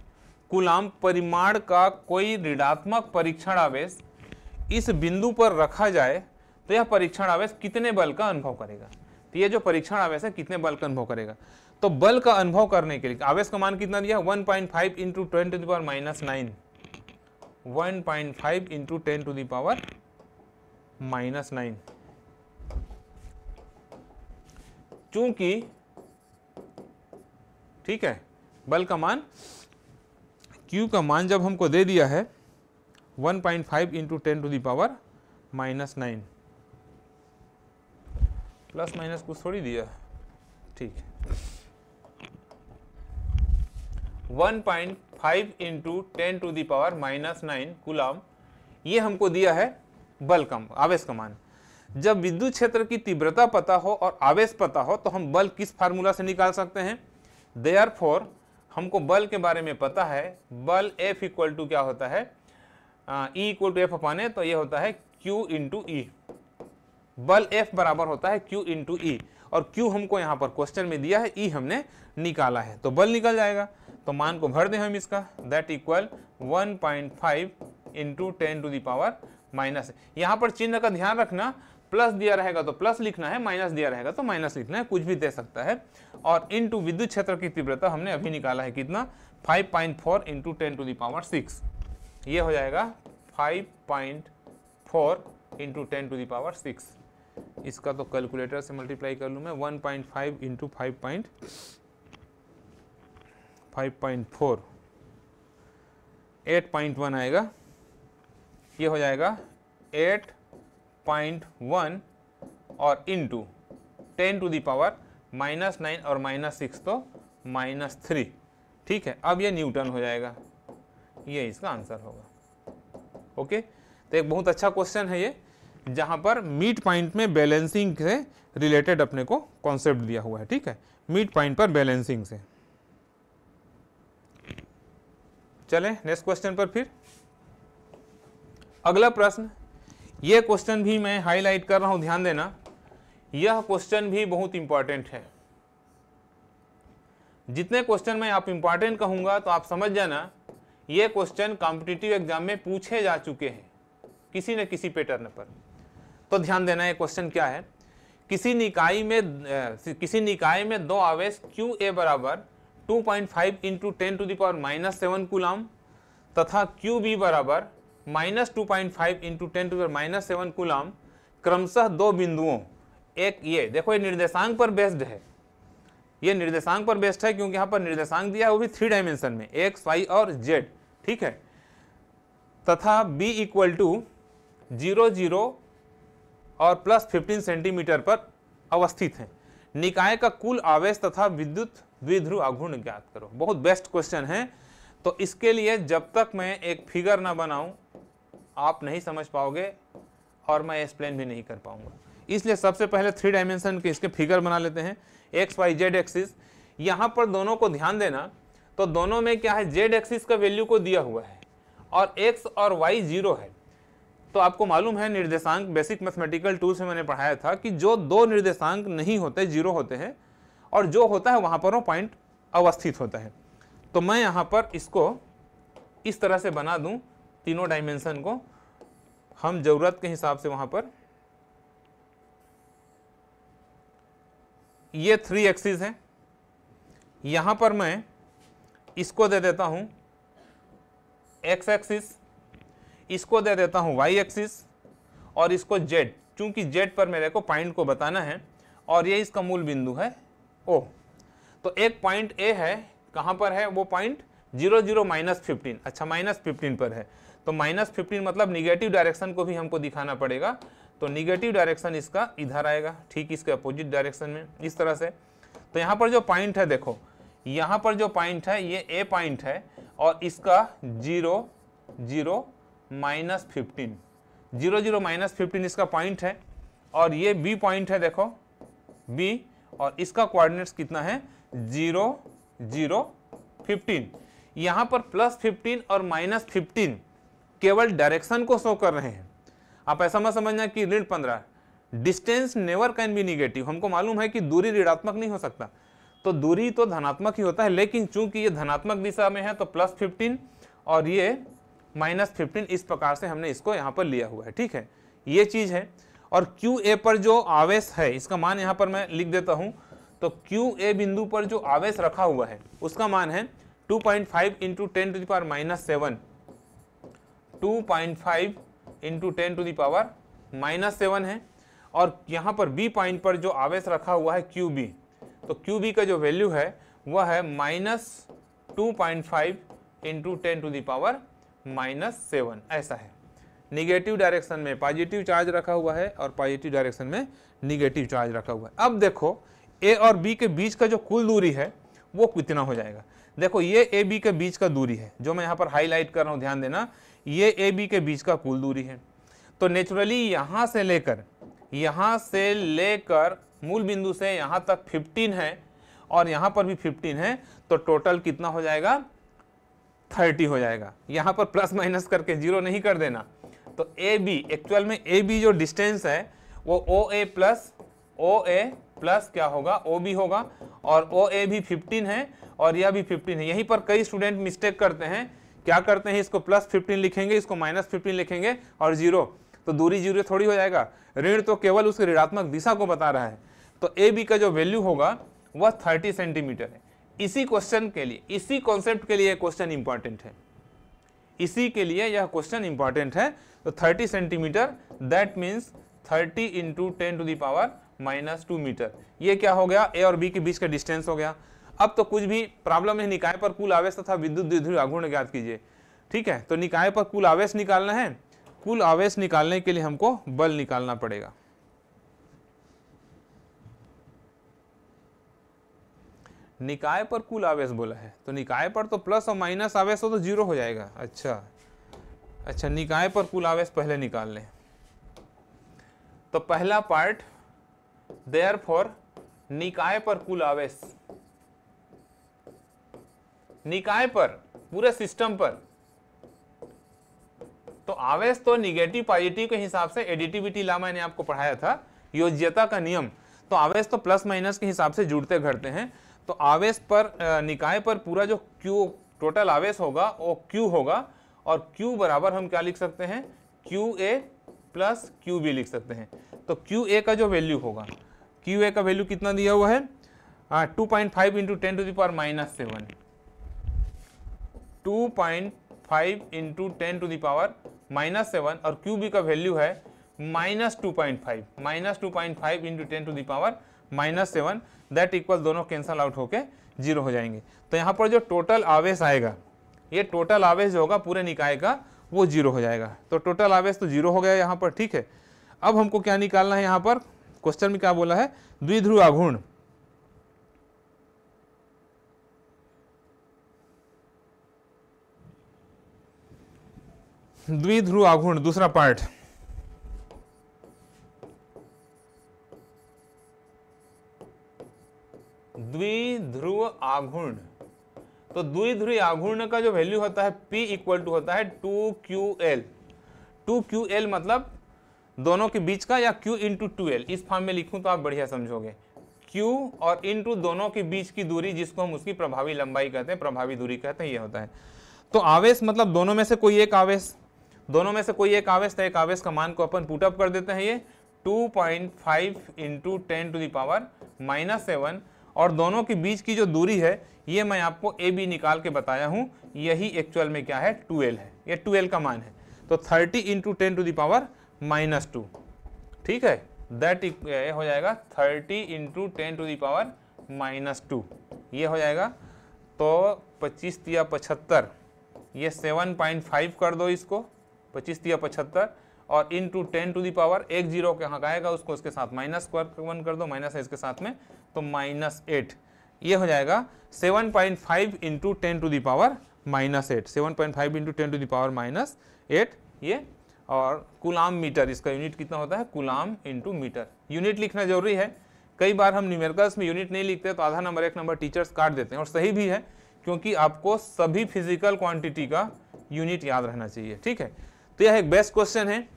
coulomb परिमाण का कोई ऋणात्मक परीक्षण आवेश इस बिंदु पर रखा जाए तो यह परीक्षण आवेश कितने बल का अनुभव करेगा तो यह जो परीक्षण आवेश है कितने बल का अनुभव करेगा तो बल का अनुभव करने के लिए आवेश का मान कितना दिया one point five into ten to the power minus nine one point five into ten to the power minus nine चूंकि ठीक है बल का मान Q का मान जब हमको दे दिया है 1.5 point five into ten to the power minus nine plus minus कुछ थोड़ी दिया ठीक है one point five into ten to the power minus nine coulomb ये हमको दिया है बल कम आवेश का मान जब विद्युत क्षेत्र की तीव्रता पता हो और आवेश पता हो तो हम बल किस फार्मूला से निकाल सकते हैं देयर फोर हमको बल के बारे में पता है बल एफ इक्वल टू क्या होता है ई इक्वल टू एफ अपाने तो ये होता है क्यू इंटू ई बल एफ बराबर होता है क्यू इंटू ई और क्यू हमको यहाँ पर क्वेश्चन में दिया है ई e हमने निकाला है तो बल निकल जाएगा तो मान को भर दें हम इसका that equal 1.5 point five into ten to the power minus यहाँ पर चिन्ह का ध्यान रखना प्लस दिया रहेगा तो प्लस लिखना है माइनस दिया रहेगा तो माइनस लिखना है कुछ भी दे सकता है और इंटू विद्युत क्षेत्र की तीव्रता हमने अभी निकाला है कितना 5.4 point four into ten to the power six ये हो जाएगा 5.4 point four into ten to the power six इसका तो कैलकुलेटर से मल्टीप्लाई कर लूँ मैं 1.5 point five into five point 5.4 8.1 आएगा ये हो जाएगा 8.1 और into 10 to power minus nine और माइनस सिक्स तो माइनस थ्री ठीक है अब ये न्यूटन हो जाएगा ये इसका आंसर होगा ओके तो एक बहुत अच्छा क्वेश्चन है ये जहाँ पर मीट पॉइंट में बैलेंसिंग से रिलेटेड अपने को कॉन्सेप्ट दिया हुआ है ठीक है मीट पॉइंट पर बैलेंसिंग से चलें नेक्स्ट क्वेश्चन पर फिर अगला प्रश्न यह क्वेश्चन भी मैं हाईलाइट कर रहा हूं ध्यान देना यह क्वेश्चन भी बहुत इंपॉर्टेंट है जितने क्वेश्चन मैं आप इंपॉर्टेंट कहूंगा तो आप समझ जाना यह क्वेश्चन कॉम्पिटिटिव एग्जाम में पूछे जा चुके हैं किसी न किसी पैटर्न पर तो ध्यान देना यह क्वेश्चन क्या है किसी निकाय में किसी निकाय में दो आवेश क्यू ए बराबर two point five into ten to the power minus seven coulomb तथा क्यू बी बराबर minus two point five into ten to the power minus seven coulomb क्रमशः दो बिंदुओं एक ये देखो ये निर्देशांक पर बेस्ड है ये निर्देशांक पर बेस्ड है क्योंकि यहाँ पर निर्देशांक दिया है वो भी थ्री डायमेंशन में एक्स वाई और जेड ठीक है तथा B equal to zero zero और प्लस फिफ्टीन सेंटीमीटर पर अवस्थित है निकाय का कुल आवेश तथा विद्युत द्विध्रुव अघूर्ण ज्ञात करो बहुत बेस्ट क्वेश्चन है तो इसके लिए जब तक मैं एक फिगर ना बनाऊं आप नहीं समझ पाओगे और मैं एक्सप्लेन भी नहीं कर पाऊंगा इसलिए सबसे पहले थ्री डायमेंशन के इसके फिगर बना लेते हैं एक्स वाई जेड एक्सिस यहाँ पर दोनों को ध्यान देना तो दोनों में क्या है जेड एक्सिस का वैल्यू को दिया हुआ है और एक्स और वाई जीरो है तो आपको मालूम है निर्देशांक बेसिक मैथमेटिकल टूल से मैंने पढ़ाया था कि जो दो निर्देशांक नहीं होते जीरो होते हैं और जो होता है वहाँ पर वो पॉइंट अवस्थित होता है तो मैं यहाँ पर इसको इस तरह से बना दूँ तीनों डायमेंशन को हम ज़रूरत के हिसाब से वहाँ पर ये थ्री एक्सिस है यहाँ पर मैं इसको दे देता हूँ एक्स एक्सिस इसको दे देता हूँ वाई एक्सिस और इसको जेड क्योंकि जेड पर मेरे को पॉइंट को बताना है और ये इसका मूल बिंदु है ओ तो एक पॉइंट ए है कहाँ पर है वो point zero zero minus fifteen अच्छा माइनस फिफ्टीन पर है तो माइनस फिफ्टीन मतलब निगेटिव डायरेक्शन को भी हमको दिखाना पड़ेगा तो निगेटिव डायरेक्शन इसका इधर आएगा ठीक इसके अपोजिट डायरेक्शन में इस तरह से तो यहाँ पर जो पॉइंट है देखो यहाँ पर जो पॉइंट है ये ए पॉइंट है और इसका zero zero minus fifteen zero zero minus fifteen इसका पॉइंट है और ये बी पॉइंट है देखो बी और इसका कोऑर्डिनेट्स कितना है जीरो जीरो फिफ्टीन यहां पर प्लस फिफ्टीन और माइनस फिफ्टीन केवल डायरेक्शन को शो कर रहे हैं आप ऐसा मत समझना कि ऋण पंद्रह distance never can be negative हमको मालूम है कि दूरी ऋणात्मक नहीं हो सकता तो दूरी तो धनात्मक ही होता है लेकिन चूंकि ये धनात्मक दिशा में है तो प्लस फिफ्टीन और ये माइनस फिफ्टीन इस प्रकार से हमने इसको यहाँ पर लिया हुआ है ठीक है ये चीज़ है और क्यू ए पर जो आवेश है इसका मान यहाँ पर मैं लिख देता हूँ तो क्यू ए बिंदु पर जो आवेश रखा हुआ है उसका मान है 2.5 point five into ten to the power minus seven two point five into ten to the power minus seven है और यहाँ पर बी पॉइंट पर जो आवेश रखा हुआ है क्यू बी तो क्यू बी का जो वैल्यू है वह है minus two point five into ten to the power minus seven ऐसा है निगेटिव डायरेक्शन में पॉजिटिव चार्ज रखा हुआ है और पॉजिटिव डायरेक्शन में निगेटिव चार्ज रखा हुआ है अब देखो ए और बी के बीच का जो कुल दूरी है वो कितना हो जाएगा देखो ये ए बी के बीच का दूरी है जो मैं यहाँ पर हाईलाइट कर रहा हूँ ध्यान देना ये ए बी के बीच का कुल दूरी है तो नेचुरली यहाँ से लेकर यहाँ से लेकर मूल बिंदु से यहाँ तक 15 है और यहाँ पर भी 15 है तो टोटल कितना हो जाएगा 30 हो जाएगा यहाँ पर प्लस माइनस करके जीरो नहीं कर देना तो ए बी एक्चुअल में ए बी जो डिस्टेंस है वो ओ ए प्लस ओ ए प्लस क्या होगा ओ बी होगा और ओ ए भी 15 है और यह भी 15 है यहीं पर कई स्टूडेंट मिस्टेक करते हैं क्या करते हैं इसको प्लस 15 लिखेंगे इसको माइनस 15 लिखेंगे और जीरो तो दूरी जीरो थोड़ी हो जाएगा ऋण तो केवल उसके ऋणात्मक दिशा को बता रहा है तो ए बी का जो वैल्यू होगा वह थर्टी सेंटीमीटर है इसी क्वेश्चन के लिए इसी कॉन्सेप्ट के लिए क्वेश्चन इंपॉर्टेंट है इसी के लिए यह क्वेश्चन इंपॉर्टेंट है तो 30 centimetre that means 30 into ten to the power minus two metre ये क्या हो गया ए और बी के बीच का डिस्टेंस हो गया अब तो कुछ भी प्रॉब्लम है निकाय पर कुल आवेश तथा विद्युत आघूर्ण ज्ञात कीजिए ठीक है तो निकाय पर कुल आवेश निकालना है कुल आवेश निकालने के लिए हमको बल निकालना पड़ेगा निकाय पर कुल आवेश बोला है तो निकाय पर तो प्लस और माइनस आवेश हो तो जीरो हो जाएगा अच्छा अच्छा निकाय पर कुल आवेश पहले निकाल लें तो पहला पार्ट देयर फॉर निकाय पर कुल आवेश निकाय पर पूरे सिस्टम पर तो आवेश तो निगेटिव पॉजिटिव के हिसाब से एडिटिविटी ला मैंने आपको पढ़ाया था योज्यता का नियम तो आवेश तो प्लस माइनस के हिसाब से जुड़ते घटते हैं तो आवेश पर निकाय पर पूरा जो क्यू टोटल आवेश होगा वो क्यू होगा और Q बराबर हम क्या लिख सकते हैं Q A plus Q B लिख सकते हैं तो क्यू ए का जो वैल्यू होगा क्यू ए का वैल्यू कितना दिया हुआ है two point five into ten to the power minus seven two point five into ten to the power minus seven और क्यू बी का वैल्यू है minus two point five minus two point five into ten to the power minus seven that equal दोनों कैंसल आउट होके जीरो हो जाएंगे तो यहाँ पर जो टोटल आवेश आएगा ये टोटल आवेश जो होगा पूरे निकाय का वो जीरो हो जाएगा तो टोटल आवेश तो जीरो हो गया यहाँ पर ठीक है अब हमको क्या निकालना है यहाँ पर क्वेश्चन में क्या बोला है द्विध्रुव आघूर्ण द्विध्रुव आघूर्ण दूसरा पार्ट द्विध्रुव आघूर्ण तो द्विध्रुवी आघूर्ण का जो वैल्यू होता है पी इक्वल टू होता है two Q L two Q L मतलब दोनों के बीच का या क्यू इंटू टू एल इस फॉर्म में लिखूं तो आप बढ़िया समझोगे क्यू और इंटू दोनों के बीच की दूरी जिसको हम उसकी प्रभावी लंबाई कहते हैं प्रभावी दूरी कहते हैं ये होता है तो आवेश मतलब दोनों में से कोई एक आवेश दोनों में से कोई एक आवेश तो एक आवेश का मान को अपन पुटअप कर देते हैं ये 2.5 point five into ten to the power minus seven और दोनों के बीच की जो दूरी है ये मैं आपको ए बी निकाल के बताया हूँ यही एक्चुअल में क्या है ट्वेल्व है ये ट्वेल्व का मान है तो thirty into ten to the power minus two ठीक है दैट हो जाएगा thirty into ten to the power minus two ये हो जाएगा तो पच्चीस या पचहत्तर ये सेवन पॉइंट फाइव कर दो इसको पच्चीस या पचहत्तर और into ten to the power एक जीरो कहाँ का आएगा उसको उसके साथ माइनस वन कर दो माइनस है इसके साथ में तो माइनस एट ये हो जाएगा 7.5 point five into ten to the power minus eight seven point five into ten to the power minus eight ये और कुलाम मीटर इसका यूनिट कितना होता है कुलाम इंटू मीटर यूनिट लिखना जरूरी है कई बार हम न्यूमेरिकल्स में यूनिट नहीं लिखते तो आधा नंबर एक नंबर टीचर्स काट देते हैं और सही भी है क्योंकि आपको सभी फिजिकल क्वांटिटी का यूनिट याद रहना चाहिए ठीक है तो यह एक बेस्ट क्वेश्चन है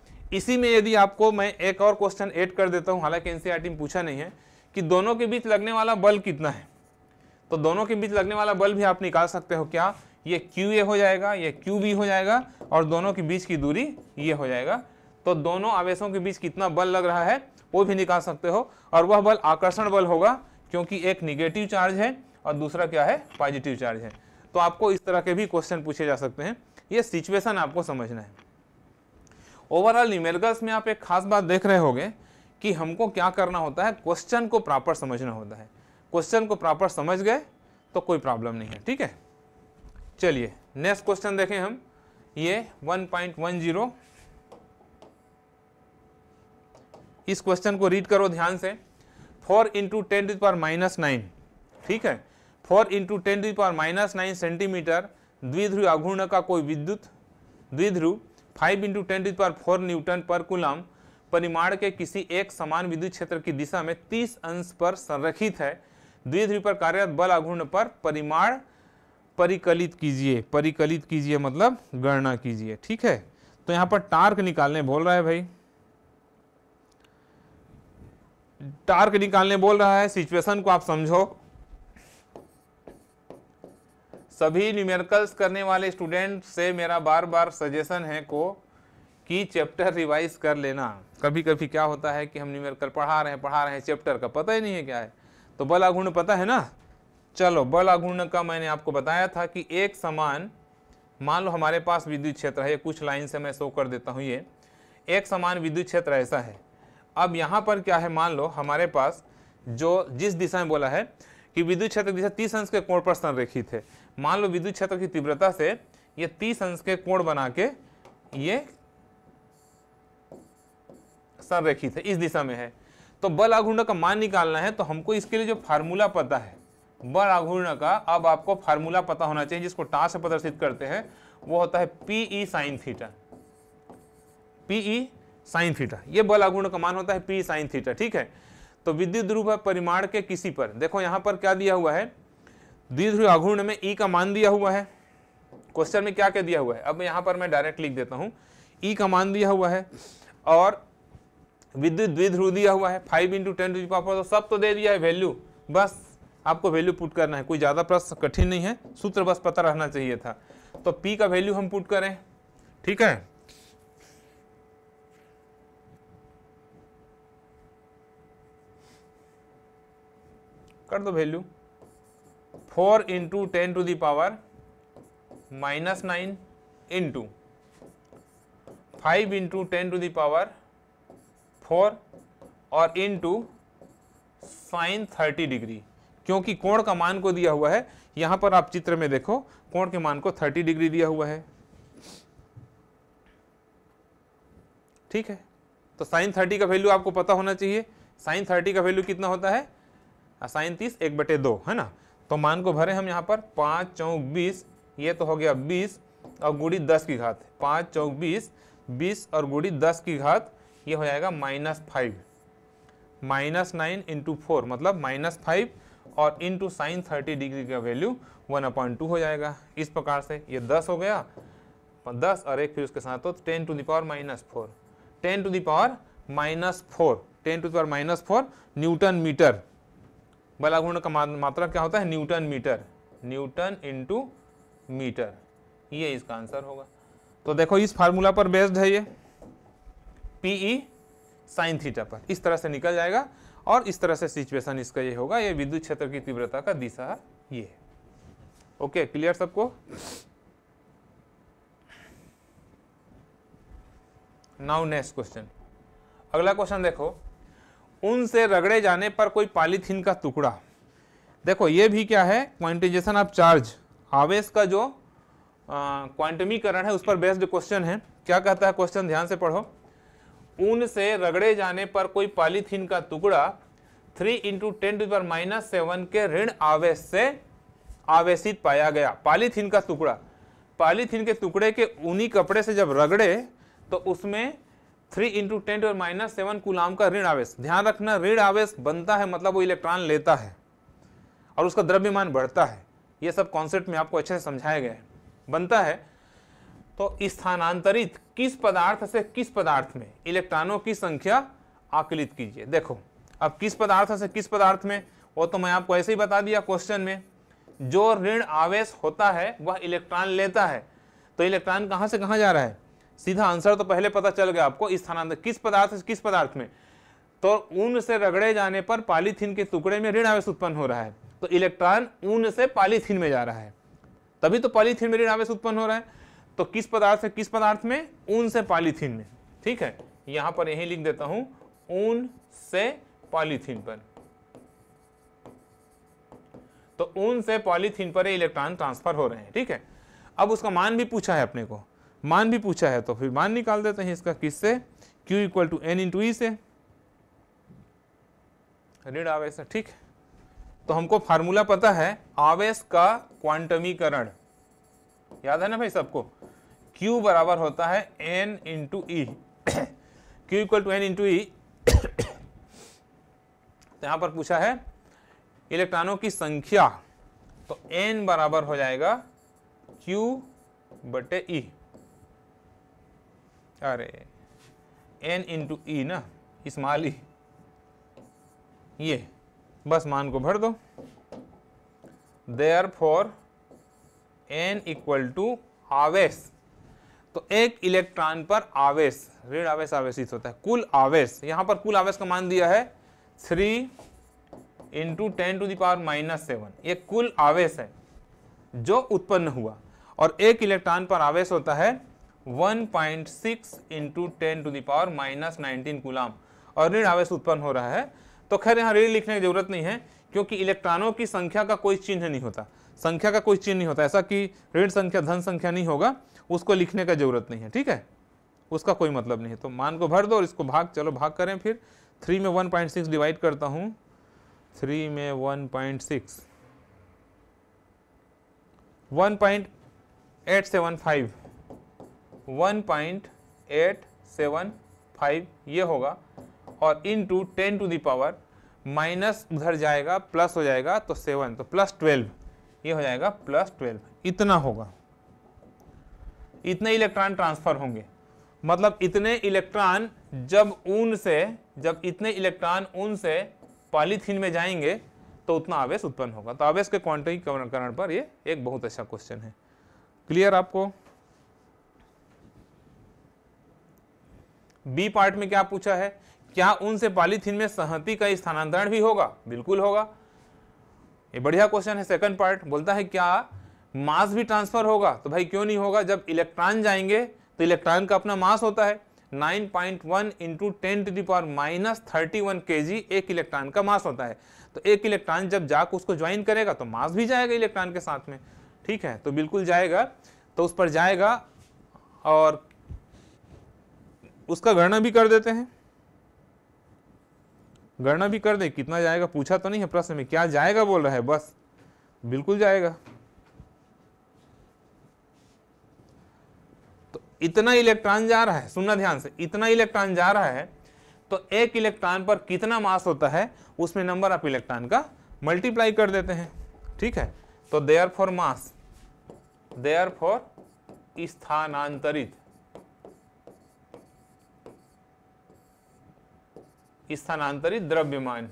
इसी में यदि आपको मैं एक और क्वेश्चन ऐड कर देता हूँ हालांकि एन में पूछा नहीं है कि दोनों के बीच लगने वाला बल कितना है तो दोनों के बीच लगने वाला बल भी आप निकाल सकते हो क्या ये क्यू ए हो जाएगा ये क्यू बी हो जाएगा और दोनों के बीच की दूरी ये हो जाएगा तो दोनों आवेशों के बीच कितना बल लग रहा है वो भी निकाल सकते हो और वह बल आकर्षण बल होगा क्योंकि एक निगेटिव चार्ज है और दूसरा क्या है पॉजिटिव चार्ज है तो आपको इस तरह के भी क्वेश्चन पूछे जा सकते हैं ये सिचुएशन आपको समझना है ओवरऑल न्यूमेरिकल्स में आप एक खास बात देख रहे होगे कि हमको क्या करना होता है क्वेश्चन को प्रॉपर समझना होता है क्वेश्चन को प्रॉपर समझ गए तो कोई प्रॉब्लम नहीं है ठीक है चलिए नेक्स्ट क्वेश्चन देखें हम ये 1.10 इस क्वेश्चन को रीड करो ध्यान से 4 into ten to power minus nine ठीक है 4 into ten to power minus nine centimetre द्विध्रुव अघूर्ण का कोई विद्युत द्विध्रुव 5 into ten to power four newton per coulomb परिमाण के किसी एक समान विद्युत क्षेत्र की दिशा में 30 अंश पर संरक्षित है द्विध्रुव पर कार्यरत बल आघूर्ण पर परिमाण परिकलित कीजिए परिकलित कीजिए मतलब गणना कीजिए ठीक है तो यहाँ पर टार्क निकालने बोल रहा है भाई टार्क निकालने बोल रहा है सिचुएशन को आप समझो सभी न्यूमेरिकल्स करने वाले स्टूडेंट से मेरा बार बार सजेशन है को कि चैप्टर रिवाइज कर लेना कभी कभी क्या होता है कि हम न्यूमेरिकल पढ़ा रहे हैं पढ़ा रहे हैं चैप्टर का पता ही नहीं है क्या है तो बल आघूर्ण पता है ना चलो बल आघूर्ण का मैंने आपको बताया था कि एक समान मान लो हमारे पास विद्युत क्षेत्र है कुछ लाइन से मैं शो कर देता हूँ ये एक समान विद्युत क्षेत्र ऐसा है अब यहाँ पर क्या है मान लो हमारे पास जो जिस दिशा में बोला है कि विद्युत क्षेत्र दिशा तीस अंश के कोण पर संरेखित है मान लो विद्युत क्षेत्र की तीव्रता से ये तीस अंश के कोण बना के ये संरेखित है इस दिशा में है तो बल आघूर्ण का मान निकालना है तो हमको इसके लिए जो फार्मूला पता है बल आघूर्ण का अब आपको फार्मूला पता होना चाहिए जिसको टा से प्रदर्शित करते हैं वो होता है P E sine theta P E sine theta ये बल आघूर्ण का मान होता है पी साइन थीटा ठीक है तो विद्युत ध्रुव परिमाण के किसी पर देखो यहां पर क्या दिया हुआ है द्विध्रुव आघूर्ण में ई e का मान दिया हुआ है क्वेश्चन में क्या क्या दिया हुआ है अब यहां पर मैं डायरेक्ट लिख देता हूं ई e का मान दिया हुआ है और विद्युत द्विध्रुव दिया हुआ है five into ten to power सब तो दे दिया है वैल्यू बस आपको वैल्यू पुट करना है कोई ज़्यादा प्रश्न कठिन नहीं है सूत्र बस पता रहना चाहिए था तो पी का वैल्यू हम पुट करें ठीक है कर दो value four into ten to the power minus nine into five into ten to the power four और into sine thirty degree क्योंकि कोण का मान को दिया हुआ है यहां पर आप चित्र में देखो कोण के मान को थर्टी डिग्री दिया हुआ है ठीक है तो साइन थर्टी का वैल्यू आपको पता होना चाहिए साइन थर्टी का वैल्यू कितना होता है साइन तीस एक बटे दो है ना तो मान को भरे हम यहां पर पांच चौक बीस ये तो हो गया बीस और गुड़ी दस की घात पांच चौक बीस बीस और गुड़ी दस की घात ये हो जाएगा minus five minus nine into four मतलब माइनस फाइव और इंटू साइन थर्टी डिग्री का वैल्यू वन अपॉइंट टू हो जाएगा इस प्रकार से ये दस हो गया दस और एक फिर उसके साथ तो ten to the power minus four ten to the power minus four ten to the power minus four newton metre बलाघूर्ण का मात्रा क्या होता है newton metre newton into metre ये इसका आंसर होगा तो देखो इस फार्मूला पर बेस्ड है ये पी ई साइन थीटा पर इस तरह से निकल जाएगा और इस तरह से सिचुएशन इसका ये होगा ये विद्युत क्षेत्र की तीव्रता का दिशा ये है ओके क्लियर सबको नाउ नेक्स्ट क्वेश्चन अगला क्वेश्चन देखो उनसे रगड़े जाने पर कोई पॉलीथीन का टुकड़ा देखो ये भी क्या है क्वांटिजेशन ऑफ चार्ज आवेश का जो क्वांटमीकरण है उस पर बेस्ड क्वेश्चन है क्या कहता है क्वेश्चन ध्यान से पढ़ो ऊन से रगड़े जाने पर कोई पॉलीथीन का टुकड़ा थ्री इंटू टेन पर माइनस सेवन के ऋण आवेश से आवेशित पाया गया पॉलीथीन का टुकड़ा पॉलीथीन के टुकड़े के ऊनी कपड़े से जब रगड़े तो उसमें थ्री इंटू टेन और माइनस सेवन कुलाम का ऋण आवेश ध्यान रखना ऋण आवेश बनता है मतलब वो इलेक्ट्रॉन लेता है और उसका द्रव्यमान बढ़ता है ये सब कॉन्सेप्ट में आपको अच्छे से समझाया गया है बनता है तो स्थानांतरित किस पदार्थ से किस पदार्थ में इलेक्ट्रॉनों की संख्या आकलित कीजिए देखो अब किस पदार्थ से किस पदार्थ में वो तो मैं आपको ऐसे ही बता दिया क्वेश्चन में जो ऋण आवेश होता है वह इलेक्ट्रॉन लेता है तो इलेक्ट्रॉन कहाँ से कहाँ जा रहा है सीधा आंसर तो पहले पता चल गया आपको स्थानांतर किस पदार्थ से किस पदार्थ में तो ऊन से रगड़े जाने पर पॉलीथीन के टुकड़े में ऋण आवेश उत्पन्न हो रहा है तो इलेक्ट्रॉन ऊन से पॉलीथीन में जा रहा है तभी तो पॉलीथीन में ऋण आवेश उत्पन्न हो रहा है तो किस पदार्थ से किस पदार्थ में ऊन से पॉलीथीन में ठीक है यहां पर यही लिख देता हूं ऊन से पॉलीथीन पर तो ऊन से पॉलीथीन पर इलेक्ट्रॉन ट्रांसफर हो रहे हैं ठीक है अब उसका मान भी पूछा है अपने को मान भी पूछा है तो फिर मान निकाल देते हैं इसका किस से Q equal to N into से ऋण आवेश ठीक तो हमको फार्मूला पता है आवेश का क्वांटमीकरण याद है ना भाई सबको Q बराबर होता है N into E Q equal to N into E यहाँ पर पूछा है इलेक्ट्रॉनों की संख्या तो एन बराबर हो जाएगा क्यू बटे ई e. अरे एन इंटू ई ना स्मॉल ई e. ये बस मान को भर दो therefore N equal to आवेश तो एक इलेक्ट्रॉन पर आवेश ऋण आवेश आवेशित होता है कुल आवेश यहां पर कुल आवेश का मान दिया है three into ten to the power minus seven ये कुल आवेश है जो उत्पन्न हुआ और एक इलेक्ट्रॉन पर आवेश होता है 1.6 point six into ten to the power minus nineteen coulomb और ऋण आवेश उत्पन्न हो रहा है तो खैर यहां ऋण लिखने की जरूरत नहीं है क्योंकि इलेक्ट्रॉनों की संख्या का कोई चिन्ह नहीं होता संख्या का कोई चिन्ह नहीं होता ऐसा कि ऋण संख्या धन संख्या नहीं होगा उसको लिखने का जरूरत नहीं है ठीक है उसका कोई मतलब नहीं है तो मान को भर दो और इसको भाग चलो भाग करें फिर थ्री में वन पॉइंट सिक्स डिवाइड करता हूँ थ्री में one point six one point eight seven five one point eight seven five ये होगा और into ten to the power minus उधर जाएगा प्लस हो जाएगा तो सेवन तो प्लस ट्वेल्व ये हो जाएगा प्लस ट्वेल्व इतना होगा इतने इलेक्ट्रॉन ट्रांसफर होंगे मतलब इतने इलेक्ट्रॉन जब ऊन से जब इतने इलेक्ट्रॉन ऊन से पॉलीथीन में जाएंगे तो उतना आवेश उत्पन्न होगा तो आवेश के क्वांटिकरण पर ये एक बहुत अच्छा क्वेश्चन है क्लियर आपको बी पार्ट में क्या पूछा है क्या उनसे पॉलीथीन में सहमति का स्थानांतरण भी होगा बिल्कुल होगा ये बढ़िया क्वेश्चन है सेकंड पार्ट बोलता है क्या मास भी ट्रांसफर होगा तो भाई क्यों नहीं होगा जब इलेक्ट्रॉन जाएंगे तो इलेक्ट्रॉन का अपना मास होता है 9.1 point one into ten to power minus thirty one K G एक इलेक्ट्रॉन का मास होता है तो एक इलेक्ट्रॉन जब जाकर उसको ज्वाइन करेगा तो मास भी जाएगा इलेक्ट्रॉन के साथ में ठीक है तो बिल्कुल जाएगा तो उस पर जाएगा और उसका गणना भी कर देते हैं गणना भी कर दे कितना जाएगा पूछा तो नहीं है प्रश्न में क्या जाएगा बोल रहा है बस बिल्कुल जाएगा तो इतना इलेक्ट्रॉन जा रहा है सुनना ध्यान से इतना इलेक्ट्रॉन जा रहा है तो एक इलेक्ट्रॉन पर कितना मास होता है उसमें नंबर आप इलेक्ट्रॉन का मल्टीप्लाई कर देते हैं ठीक है तो therefore mass therefore स्थानांतरित स्थानांतरित द्रव्यमान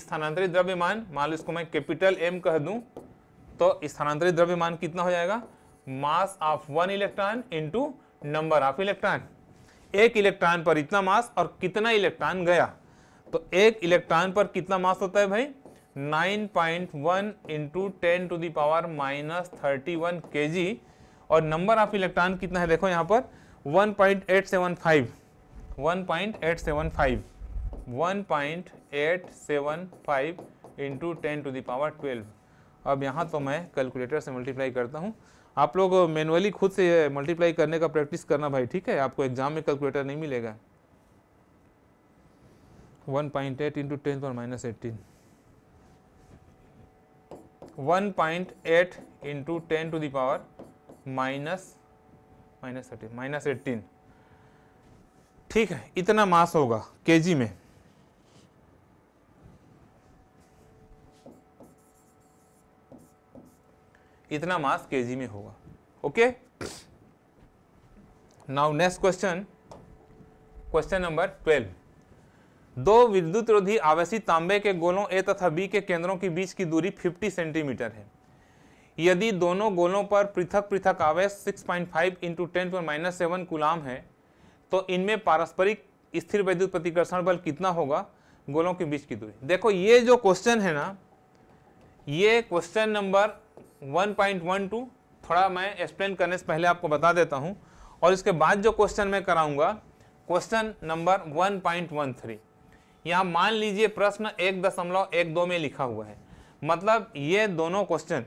स्थानांतरित द्रव्यमान मान लो इसको मैं कैपिटल एम कह दूं तो स्थानांतरित द्रव्यमान कितना हो जाएगा mass of one electron into number of electron एक इलेक्ट्रॉन पर इतना मास और कितना इलेक्ट्रॉन गया तो एक इलेक्ट्रॉन पर कितना मास होता है भाई 9.1 point one into ten to the power minus thirty one के और नंबर ऑफ इलेक्ट्रॉन कितना है देखो यहां पर 1.875 one point eight seven five one point eight seven five into ten to power twelve अब यहाँ तो मैं कैलकुलेटर से मल्टीप्लाई करता हूँ आप लोग मैनुअली खुद से मल्टीप्लाई करने का प्रैक्टिस करना भाई ठीक है आपको एग्जाम में कैलकुलेटर नहीं मिलेगा one point eight into ten पर minus eighteen one point eight into ten to the power minus minus thirteen minus eighteen ठीक है इतना मास होगा केजी में इतना मास केजी में होगा okay now next question question number twelve दो विद्युत रोधी आवेशी तांबे के गोलों ए तथा बी के केंद्रों के बीच की दूरी 50 सेंटीमीटर है यदि दोनों गोलों पर पृथक पृथक आवेश 6.5 पॉइंट फाइव इंटू टेन पर माइनस सेवन गुलाम है तो इनमें पारस्परिक स्थिर वैद्युत प्रतिकर्षण बल कितना होगा गोलों के बीच की दूरी देखो ये जो क्वेश्चन है ना ये क्वेश्चन नंबर 1.12 थोड़ा मैं एक्सप्लेन करने से पहले आपको बता देता हूँ और इसके बाद जो क्वेश्चन मैं कराऊंगा क्वेश्चन नंबर 1.13 पॉइंट यहाँ मान लीजिए प्रश्न एक दशमलव एक दो में लिखा हुआ है मतलब ये दोनों क्वेश्चन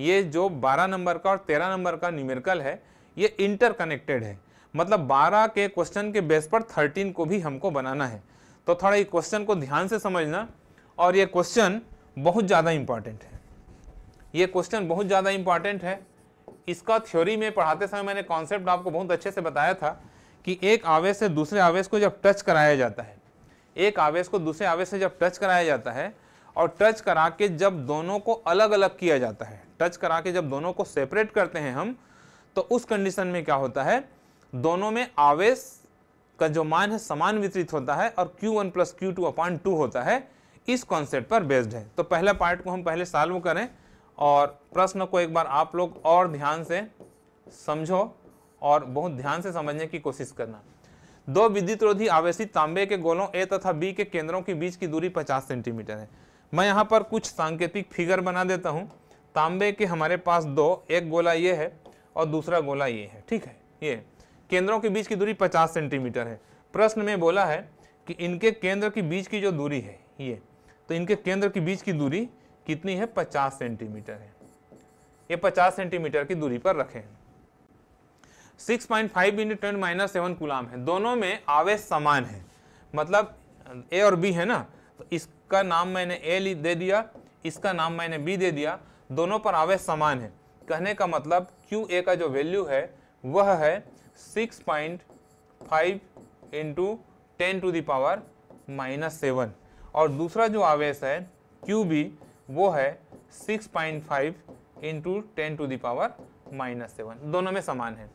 ये जो 12 नंबर का और 13 नंबर का न्यूमेरिकल है ये इंटरकनेक्टेड है मतलब 12 के क्वेश्चन के बेस पर 13 को भी हमको बनाना है तो थोड़ा ये क्वेश्चन को ध्यान से समझना और ये क्वेश्चन बहुत ज़्यादा इम्पॉर्टेंट है ये क्वेश्चन बहुत ज़्यादा इम्पॉर्टेंट है इसका थ्योरी में पढ़ाते समय मैंने कॉन्सेप्ट आपको बहुत अच्छे से बताया था कि एक आवेश से दूसरे आवेश को जब टच कराया जाता है एक आवेश को दूसरे आवेश से जब टच कराया जाता है और टच करा के जब दोनों को अलग अलग किया जाता है टच करा के जब दोनों को सेपरेट करते हैं हम तो उस कंडीशन में क्या होता है दोनों में आवेश का जो मान है समान वितरित होता है और Q1 one plus Q two upon two होता है इस कॉन्सेप्ट पर बेस्ड है तो पहला पार्ट को हम पहले सॉल्व करें और प्रश्न को एक बार आप लोग और ध्यान से समझो और बहुत ध्यान से समझने की कोशिश करना दो विद्युत रोधी आवेशित तांबे के गोलों ए तथा बी के केंद्रों के बीच की दूरी 50 सेंटीमीटर है मैं यहाँ पर कुछ सांकेतिक फिगर बना देता हूँ तांबे के हमारे पास दो एक गोला ये है और दूसरा गोला ये है ठीक है ये केंद्रों के बीच की दूरी 50 सेंटीमीटर है प्रश्न में बोला है कि इनके केंद्र के बीच की जो दूरी है ये तो इनके केंद्र के बीच की दूरी कितनी है 50 सेंटीमीटर है ये 50 सेंटीमीटर की दूरी पर रखें 6.5 point five into ten minus seven coulomb है दोनों में आवेश समान है मतलब ए और बी है ना तो इसका नाम मैंने ए दे दिया इसका नाम मैंने बी दे दिया दोनों पर आवेश समान है कहने का मतलब क्यू ए का जो वैल्यू है वह है six point five into ten to the power minus seven और दूसरा जो आवेश है क्यू बी वो है six point five into ten to the power minus seven दोनों में समान है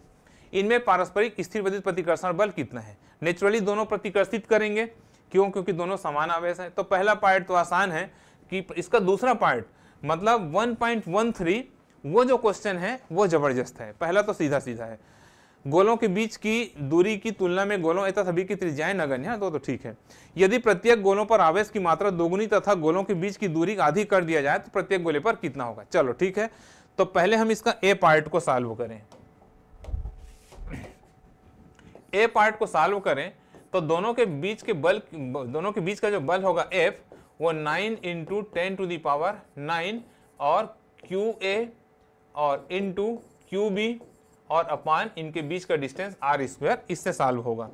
इनमें पारस्परिक स्थिर विद्युत प्रतिकर्षण बल कितना है नेचुरली दोनों प्रतिकर्षित करेंगे क्यों क्योंकि दोनों समान आवेश हैं तो पहला पार्ट तो आसान है कि इसका दूसरा पार्ट मतलब 1.13 वो जो क्वेश्चन है वो ज़बरदस्त है पहला तो सीधा सीधा है गोलों के बीच की दूरी की तुलना में गोलों तथा सभी की त्रिज्याएं नगण्य है तो तो ठीक है यदि प्रत्येक गोलों पर आवेश की मात्रा दोगुनी तथा गोलों के बीच की दूरी आधी कर दिया जाए तो प्रत्येक गोले पर कितना होगा चलो ठीक है तो पहले हम इसका ए पार्ट को सॉल्व करें ए पार्ट को सॉल्व करें तो दोनों के बीच के बल दोनों के बीच का जो बल होगा एफ वो nine into ten to the power nine और क्यू ए और इंटू क्यू बी और अपान इनके बीच का डिस्टेंस आर स्क्वायर इससे सॉल्व होगा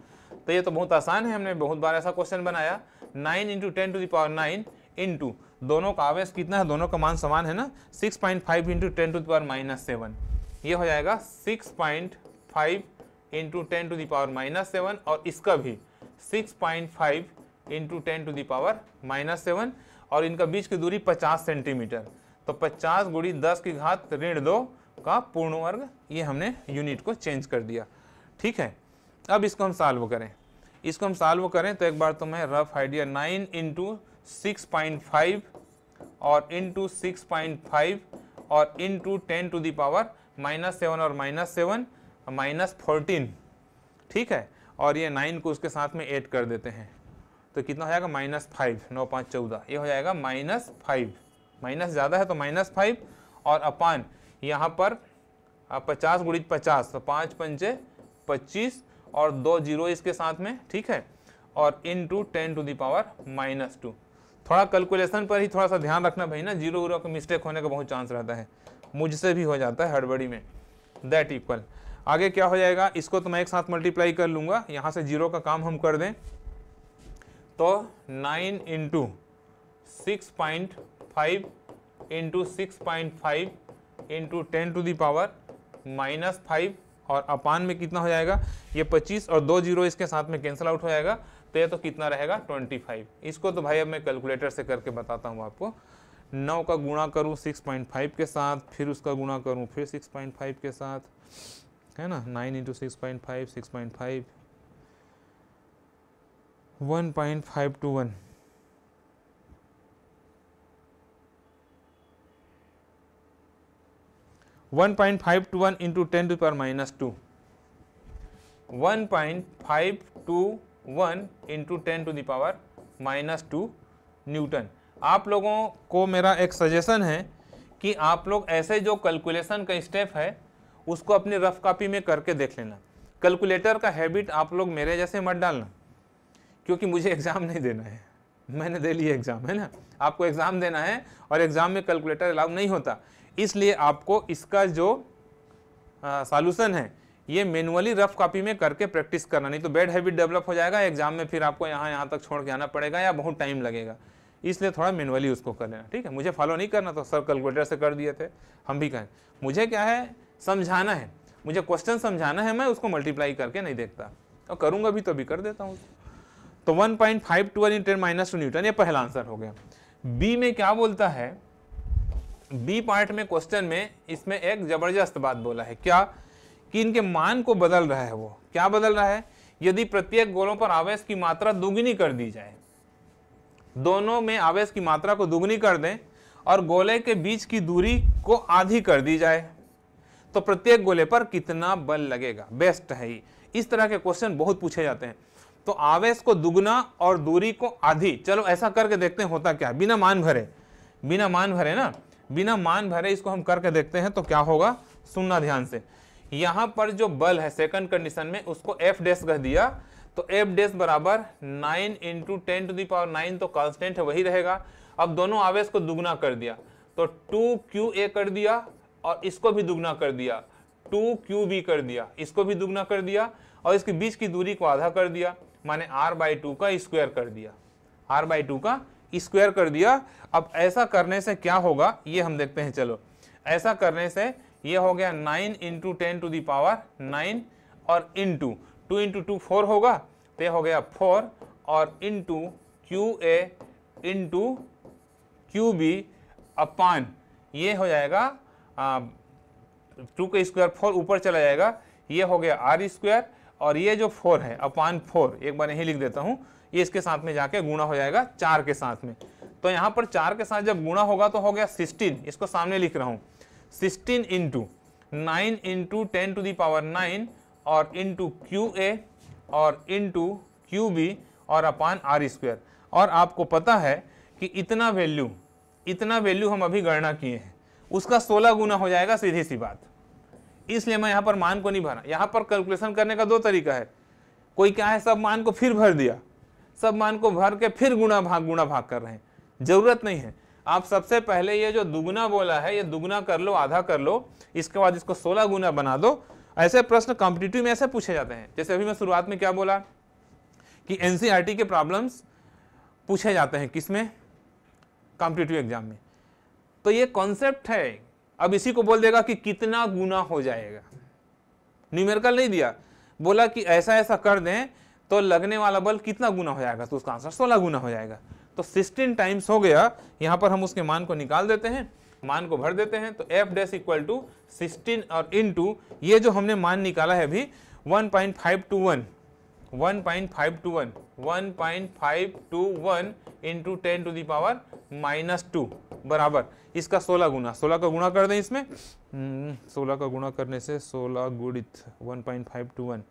तो ये तो बहुत आसान है हमने बहुत बार ऐसा क्वेश्चन बनाया nine into ten to the power nine into दोनों का आवेश कितना है दोनों का मान समान है ना six point five into ten to the power minus seven ये हो जाएगा six point five into ten to the power minus seven और इसका भी six point five into ten to the power minus seven और इनका बीच की दूरी पचास सेंटीमीटर तो पचास गुड़ी दस की घात ऋण दो का पूर्ण वर्ग ये हमने यूनिट को चेंज कर दिया ठीक है अब इसको हम सॉल्व करें इसको हम सॉल्व करें तो एक बार तो मैं rough idea nine into six point five और इंटू सिक्स पॉइंट फाइव और into ten to the power minus seven और माइनस सेवन माइनस फोर्टीन ठीक है और ये नाइन को उसके साथ में ऐड कर देते हैं तो कितना हो जाएगा माइनस फाइव नौ पाँच चौदह ये हो जाएगा माइनस फाइव माइनस ज़्यादा है तो माइनस फाइव और अपान यहाँ पर हाँ, पचास गुणित पचास तो पाँच पंचे पच्चीस और दो जीरो इसके साथ में ठीक है और into ten to the power minus two थोड़ा कैलकुलेशन पर ही थोड़ा सा ध्यान रखना भाई ना जीरो वीरो का मिस्टेक होने का बहुत चांस रहता है मुझसे भी हो जाता है हड़बड़ी में दैट इक्वल आगे क्या हो जाएगा इसको तो मैं एक साथ मल्टीप्लाई कर लूँगा यहाँ से जीरो का काम हम कर दें तो nine into six point five into six point five into ten to the power minus five और अपान में कितना हो जाएगा ये पच्चीस और दो जीरो इसके साथ में कैंसिल आउट हो जाएगा तो ये तो कितना रहेगा ट्वेंटी फाइव इसको तो भाई अब मैं कैलकुलेटर से करके बताता हूँ आपको नौ का गुणा करूँ सिक्स पॉइंट फाइव के साथ फिर उसका गुणा करूँ फिर सिक्स पॉइंट फाइव के साथ है ना nine into six point five six point five one point five two one one point five two one into ten to power minus two one point five two one into ten to the power minus two newton आप लोगों को मेरा एक सजेशन है कि आप लोग ऐसे जो कैलकुलेशन का स्टेप है उसको अपनी रफ कापी में करके देख लेना कैलकुलेटर का हैबिट आप लोग मेरे जैसे मत डालना क्योंकि मुझे एग्ज़ाम नहीं देना है मैंने दे लिया एग्ज़ाम है ना आपको एग्ज़ाम देना है और एग्ज़ाम में कैलकुलेटर अलाउ नहीं होता इसलिए आपको इसका जो सॉल्यूशन है ये मैनुअली रफ कॉपी में करके प्रैक्टिस करना नहीं तो बैड हैबिट डेवलप हो जाएगा एग्जाम में फिर आपको यहाँ यहाँ तक छोड़ के आना पड़ेगा या बहुत टाइम लगेगा इसलिए थोड़ा मैनुअली उसको कर लेना ठीक है मुझे फॉलो नहीं करना तो सर कैलकुलेटर से कर दिए थे हम भी कहें मुझे क्या है समझाना है मुझे क्वेश्चन समझाना है मैं उसको मल्टीप्लाई करके नहीं देखता और तो करूँगा भी तो भी कर देता हूँ तो one point five two one in ten minus two newton ये पहला आंसर हो गया बी में क्या बोलता है बी पार्ट में क्वेश्चन में इसमें एक जबरदस्त बात बोला है क्या कि इनके मान को बदल रहा है वो क्या बदल रहा है यदि प्रत्येक गोलों पर आवेश की मात्रा दुगनी कर दी जाए दोनों में आवेश की मात्रा को दुगनी कर दें और गोले के बीच की दूरी को आधी कर दी जाए तो प्रत्येक गोले पर कितना बल लगेगा बेस्ट है ही इस तरह के क्वेश्चन बहुत पूछे जाते हैं तो आवेश को दुगुना और दूरी को आधी चलो ऐसा करके देखते हैं होता क्या बिना मान भरे बिना मान भरे ना बिना मान भरे इसको हम करके देखते हैं तो क्या होगा सुनना ध्यान से यहाँ पर जो बल है सेकंड कंडीशन में उसको एफ डेस कह दिया तो एफ डेस बराबर nine into ten to the power nine तो कांस्टेंट है वही रहेगा अब दोनों आवेश को दुगना कर दिया तो टू क्यू ए कर दिया और इसको भी दुगना कर दिया टू क्यू बी कर दिया इसको भी दुगना कर दिया और इसके बीच की दूरी को आधा कर दिया माने आर बाई टू का स्क्वायर कर दिया आर बाई टू का स्क्वायर कर दिया अब ऐसा करने से क्या होगा ये हम देखते हैं चलो ऐसा करने से ये हो गया nine into ten to the power nine और into two into two four होगा तो हो गया फोर और into Q A into Q B upon ये हो जाएगा टू का स्क्वायर फोर ऊपर चला जाएगा ये हो गया आर स्क्वायर और ये जो फोर है अपान फोर एक बार यही लिख देता हूँ ये इसके साथ में जाके गुणा हो जाएगा चार के साथ में तो यहाँ पर चार के साथ जब गुणा होगा तो हो गया सिक्सटीन इसको सामने लिख रहा हूँ sixteen into nine into ten to the power nine और इंटू क्यू ए और इंटू क्यू बी और अपान आर स्क्वेयर और आपको पता है कि इतना वैल्यू इतना वैल्यू हम अभी गणना किए हैं उसका सोलह गुना हो जाएगा सीधी सी बात इसलिए मैं यहाँ पर मान को नहीं भरा यहाँ पर कैलकुलेशन करने का दो तरीका है कोई क्या है सब मान को फिर भर दिया सब मान को भर के फिर गुणा भाग गुणा भाग कर रहे हैं जरूरत नहीं है आप सबसे पहले ये जो दुगुना बोला है ये दुगुना कर लो आधा कर लो इसके बाद इसको सोलह गुना बना दो ऐसे प्रश्न कॉम्पिटिटिव में ऐसे पूछे जाते हैं जैसे अभी मैं शुरुआत में क्या बोला कि एन e के प्रॉब्लम्स पूछे जाते हैं किसमें कॉम्पिटिटिव एग्जाम में तो ये कॉन्सेप्ट है अब इसी को बोल देगा कि कितना गुना हो जाएगा न्यूमेरिकल नहीं दिया बोला कि ऐसा ऐसा कर दें तो लगने वाला बल कितना गुना हो जाएगा तो उसका आंसर सोलह गुना हो जाएगा तो सिक्सटीन टाइम्स हो गया यहाँ पर हम उसके मान को निकाल देते हैं मान को भर देते हैं तो F dash equal to sixteen और इन टू ये जो हमने मान निकाला है अभी one point five two one one point five two one one point five two one into ten to the power minus two बराबर इसका सोलह गुना सोलह का गुणा कर दें इसमें हम्म, सोलह का गुणा करने से सोलह गुणित one point five two one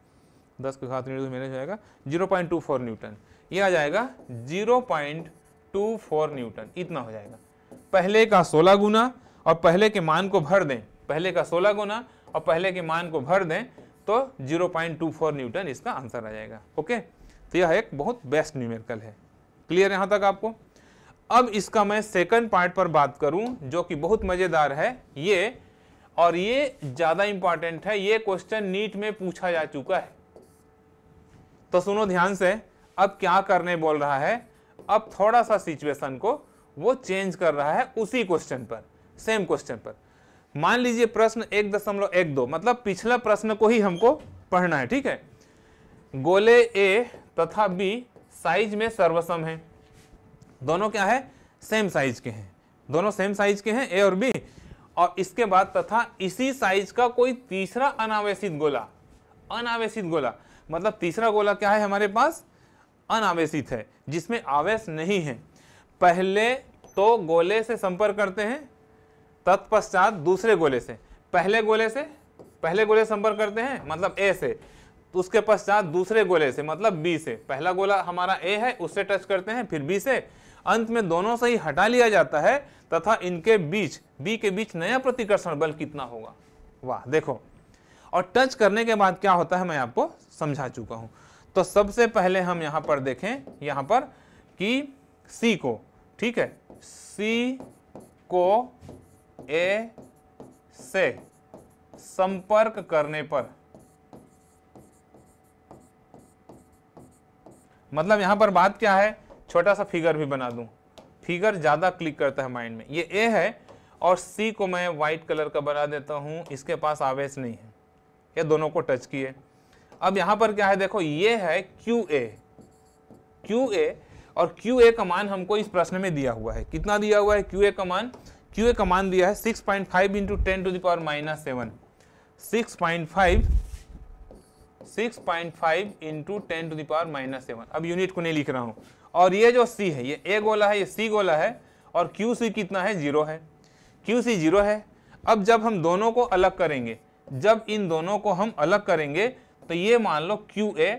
दस के घात न्यूटन मैंने जाएगा zero point two four newton ये आ जाएगा zero point two four newton इतना हो जाएगा पहले का सोलह गुना और पहले के मान को भर दें पहले का सोलह गुना और पहले के मान को भर दें तो zero point two four newton इसका आंसर आ जाएगा ओके तो यह एक बहुत बेस्ट न्यूमेरिकल है क्लियर यहाँ तक आपको अब इसका मैं सेकंड पार्ट पर बात करूं जो कि बहुत मज़ेदार है ये और ये ज़्यादा इम्पॉर्टेंट है ये क्वेश्चन नीट में पूछा जा चुका है तो सुनो ध्यान से अब क्या करने बोल रहा है अब थोड़ा सा सिचुएशन को वो चेंज कर रहा है उसी क्वेश्चन पर सेम क्वेश्चन पर मान लीजिए प्रश्न एक दशमलव एक दो मतलब पिछला प्रश्न को ही हमको पढ़ना है ठीक है गोले ए तथा बी साइज में सर्वसम है दोनों क्या है सेम साइज के हैं दोनों सेम साइज के हैं ए और बी और इसके बाद तथा इसी साइज का कोई तीसरा अनावेशित गोला अनावेशित गोला मतलब तीसरा गोला क्या है हमारे पास अनावेशित है जिसमें आवेश नहीं है पहले तो गोले से संपर्क करते हैं तत्पश्चात दूसरे गोले से पहले गोले से पहले गोले संपर्क करते हैं मतलब ए से तो उसके पश्चात दूसरे गोले से मतलब बी से पहला गोला हमारा ए है उससे टच करते हैं फिर बी से अंत में दोनों से ही हटा लिया जाता है तथा इनके बीच बी के बीच नया प्रतिकर्षण बल कितना होगा वाह देखो और टच करने के बाद क्या होता है मैं आपको समझा चुका हूं तो सबसे पहले हम यहां पर देखें यहां पर कि सी को ठीक है सी को ए से संपर्क करने पर मतलब यहां पर बात क्या है छोटा सा फिगर भी बना दूं फिगर ज्यादा क्लिक करता है माइंड में ये ए है और सी को मैं व्हाइट कलर का बना देता हूं इसके पास आवेश नहीं है ये दोनों को टच किए अब यहां पर क्या है देखो ये है क्यू ए क्यू ए और क्यू ए का मान हमको इस प्रश्न में दिया हुआ है कितना दिया हुआ है क्यू ए का मान क्यू ए का मान दिया है six point five into ten to the power minus seven six point five six point five into ten to the power minus seven अब यूनिट को नहीं लिख रहा हूं और ये जो सी है ये ए गोला है ये सी गोला है और क्यू सी कितना है जीरो है क्यू सी जीरो है अब जब हम दोनों को अलग करेंगे जब इन दोनों को हम अलग करेंगे तो ये मान लो क्यू ए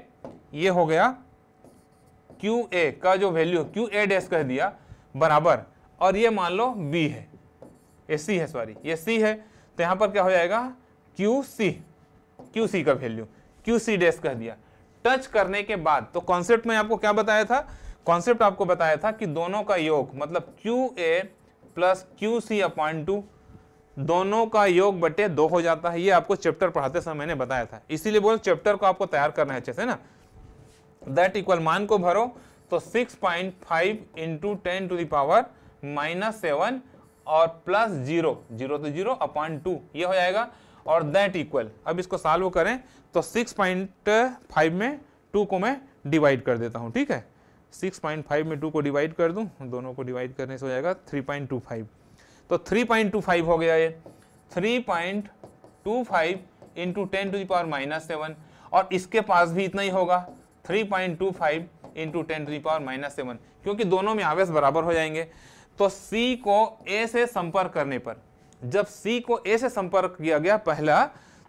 ये हो गया क्यू ए का जो वैल्यू क्यू ए डैश कह दिया बराबर और ये मान लो बी है ये सी है सॉरी ये सी है तो यहाँ पर क्या हो जाएगा क्यू सी क्यू सी का वैल्यू क्यू सी डैश कह दिया टच करने के बाद तो कॉन्सेप्ट में आपको क्या बताया था कॉन्सेप्ट आपको बताया था कि दोनों का योग मतलब Q A plus Q C upon two दोनों का योग बटे दो हो जाता है ये आपको चैप्टर पढ़ाते समय मैंने बताया था इसीलिए बोल चैप्टर को आपको तैयार करना है अच्छे से ना दैट इक्वल मान को भरो तो six point five into ten to the power minus seven और प्लस जीरो जीरो तो जीरो अपॉन टू ये हो जाएगा और दैट इक्वल अब इसको सॉल्व करें तो सिक्स पॉइंट फाइव में टू को मैं डिवाइड कर देता हूँ ठीक है सिक्स पॉइंट फाइव में टू को डिवाइड कर दूँ दोनों को डिवाइड करने से हो जाएगा थ्री पॉइंट टू फाइव तो 3.25 हो गया ये 3.25 into ten to the power minus seven और इसके पास भी इतना ही होगा 3.25 into ten to the power minus seven क्योंकि दोनों में आवेश बराबर हो जाएंगे तो C को A से संपर्क करने पर जब C को A से संपर्क किया गया पहला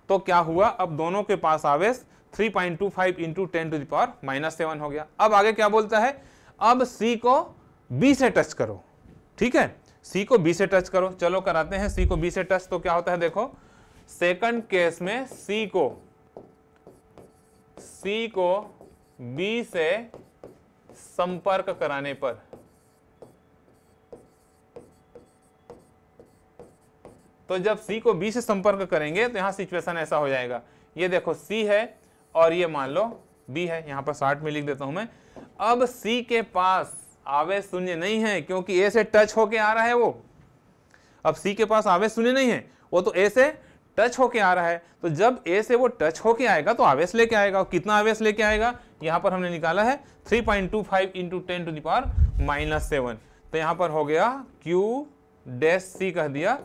तो क्या हुआ अब दोनों के पास आवेश 3.25 point two five into ten to the power minus seven हो गया अब आगे क्या बोलता है अब C को B से टच करो ठीक है सी को बी से टच करो चलो कराते हैं सी को बी से टच तो क्या होता है देखो सेकंड केस में सी को सी को बी से संपर्क कराने पर तो जब सी को बी से संपर्क करेंगे तो यहां सिचुएशन ऐसा हो जाएगा ये देखो सी है और ये मान लो बी है यहां पर साठ में लिख देता हूं मैं अब सी के पास आवेश शून्य नहीं है क्योंकि ए से टच होके आ रहा है वो अब सी के पास आवेश शून्य नहीं है वो तो ए से टच होके आ रहा है तो जब ए से वो टच होके आएगा तो आवेश लेके आएगा और कितना आवेश लेके आएगा यहाँ पर हमने निकाला है 3.25 point two five into ten to the power minus seven तो यहाँ पर हो गया क्यू डैश सी कह दिया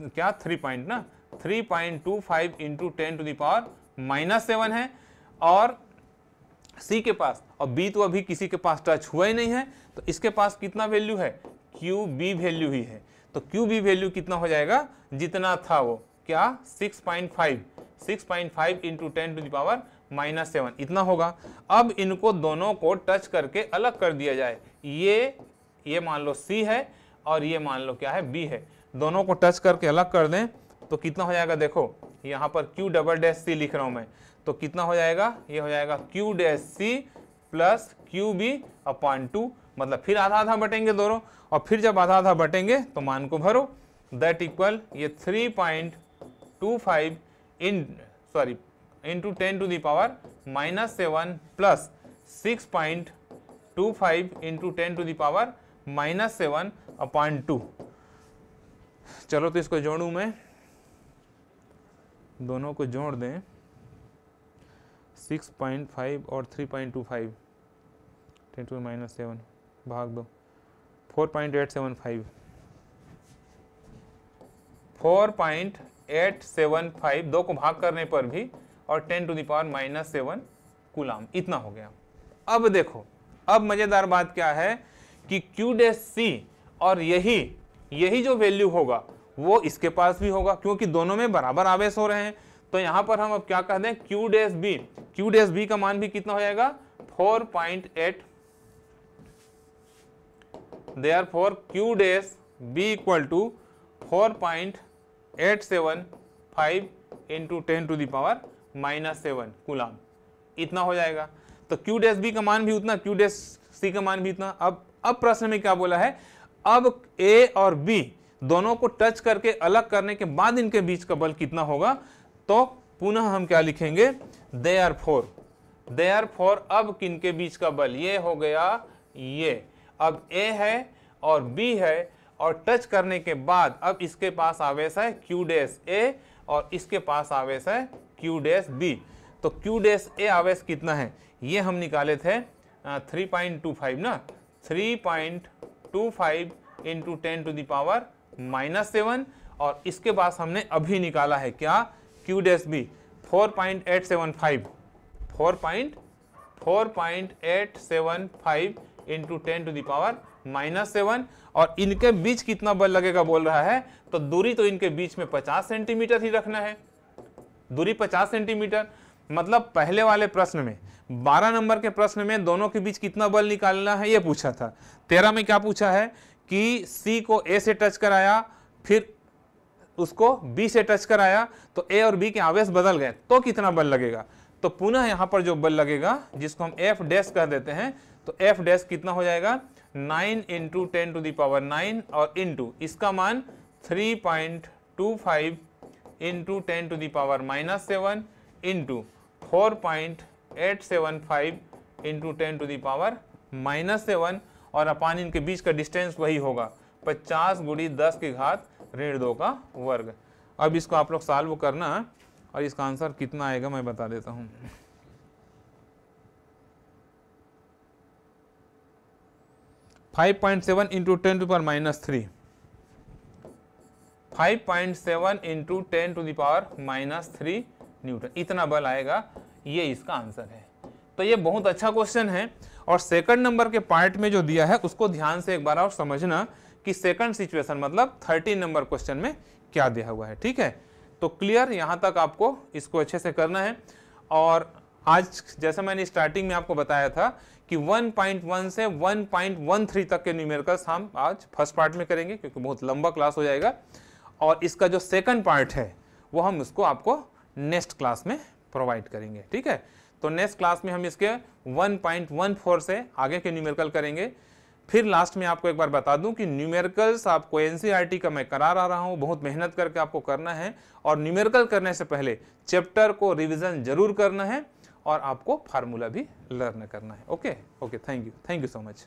क्या थ्री पॉइंट ना three point two five into ten to the power minus seven है और सी के पास और बी तो अभी किसी के पास टच हुआ ही नहीं है तो इसके पास कितना वैल्यू है क्यू बी वैल्यू ही है तो क्यू बी वैल्यू कितना हो जाएगा जितना था वो क्या 6.5 six point five into ten to the power minus seven इतना होगा अब इनको दोनों को टच करके अलग कर दिया जाए ये ये मान लो सी है और ये मान लो क्या है बी है दोनों को टच करके अलग कर दें तो कितना हो जाएगा देखो यहाँ पर क्यू डबल डैश सी लिख रहा हूँ मैं तो कितना हो जाएगा ये हो जाएगा Q dash C plus Q B upon two मतलब फिर आधा आधा बटेंगे दोनों और फिर जब आधा आधा बटेंगे तो मान को भरो दैट इक्वल ये three point two five in sorry into ten to the power minus seven plus six point two five into ten to the power minus seven upon two चलो तो इसको जोड़ू मैं दोनों को जोड़ दें सिक्स पॉइंट फाइव और three point two five ten to minus seven भाग दो four point eight seven five four point eight seven five दो को भाग करने पर भी और ten to the power minus seven coulomb इतना हो गया अब देखो अब मज़ेदार बात क्या है कि क्यू डे सी और यही यही जो वैल्यू होगा वो इसके पास भी होगा क्योंकि दोनों में बराबर आवेश हो रहे हैं तो यहां पर हम अब क्या कह दें Q dash B Q dash B का मान भी कितना हो जाएगा four point eight there four Q dash B equal to four point eight seven five into ten to the power minus seven coulomb इतना हो जाएगा तो क्यू डेस बी का मान भी उतना क्यू डेस सी का मान भी उतना अब अब प्रश्न में क्या बोला है अब ए और बी दोनों को टच करके अलग करने के बाद इनके बीच का बल कितना होगा तो पुनः हम क्या लिखेंगे they are four they are four अब किन के बीच का बल ये हो गया ये अब ए है और बी है और टच करने के बाद अब इसके पास आवेश है क्यू डेस ए और इसके पास आवेश है क्यू डेस बी तो क्यू डेस ए आवेश कितना है ये हम निकाले थे थ्री पॉइंट टू फाइव ना three point two five into ten to the power minus seven और इसके पास हमने अभी निकाला है क्या Q dash B four point eight seven five four point four point eight seven five into ten to the power minus seven और इनके बीच कितना बल लगेगा बोल रहा है तो दूरी तो इनके बीच में पचास सेंटीमीटर ही रखना है दूरी पचास सेंटीमीटर मतलब पहले वाले प्रश्न में बारह नंबर के प्रश्न में दोनों के बीच कितना बल निकालना है ये पूछा था तेरह में क्या पूछा है कि सी को ए से टच कराया फिर उसको बी से टच कराया तो ए और बी के आवेश बदल गए तो कितना बल लगेगा तो पुनः यहां पर जो बल लगेगा जिसको हम एफ डैश कह देते हैं तो एफ डैश कितना हो जाएगा nine into ten to the power nine और इंटू इसका मान three point two five into ten to the power minus seven into four point eight seven five into ten to the power minus seven और अपान इनके बीच का डिस्टेंस वही होगा पचास गुड़ी दस की घात ऋण दो का वर्ग अब इसको आप लोग सॉल्व करना और इसका आंसर कितना आएगा मैं बता देता हूँ five point seven into ten to power minus three five point seven into ten to the power minus three newton इतना बल आएगा ये इसका आंसर है तो ये बहुत अच्छा क्वेश्चन है और सेकंड नंबर के पार्ट में जो दिया है उसको ध्यान से एक बार और समझना कि सेकंड सिचुएशन मतलब थर्टीन नंबर क्वेश्चन में क्या दिया हुआ है ठीक है तो क्लियर यहां तक आपको इसको अच्छे से करना है और आज जैसे मैंने स्टार्टिंग में आपको बताया था कि 1.1 से 1.13 तक के न्यूमेरिकल्स हम आज फर्स्ट पार्ट में करेंगे क्योंकि बहुत लंबा क्लास हो जाएगा और इसका जो सेकंड पार्ट है वो हम उसको आपको नेक्स्ट क्लास में प्रोवाइड करेंगे ठीक है तो नेक्स्ट क्लास में हम इसके 1.14 से आगे के न्यूमेरिकल करेंगे फिर लास्ट में आपको एक बार बता दूं कि न्यूमेरिकल्स आपको एनसीईआरटी e का मैं करा रहा हूं बहुत मेहनत करके आपको करना है और न्यूमेरिकल करने से पहले चैप्टर को रिविजन जरूर करना है और आपको फार्मूला भी लर्न करना है okay okay thank you thank you so much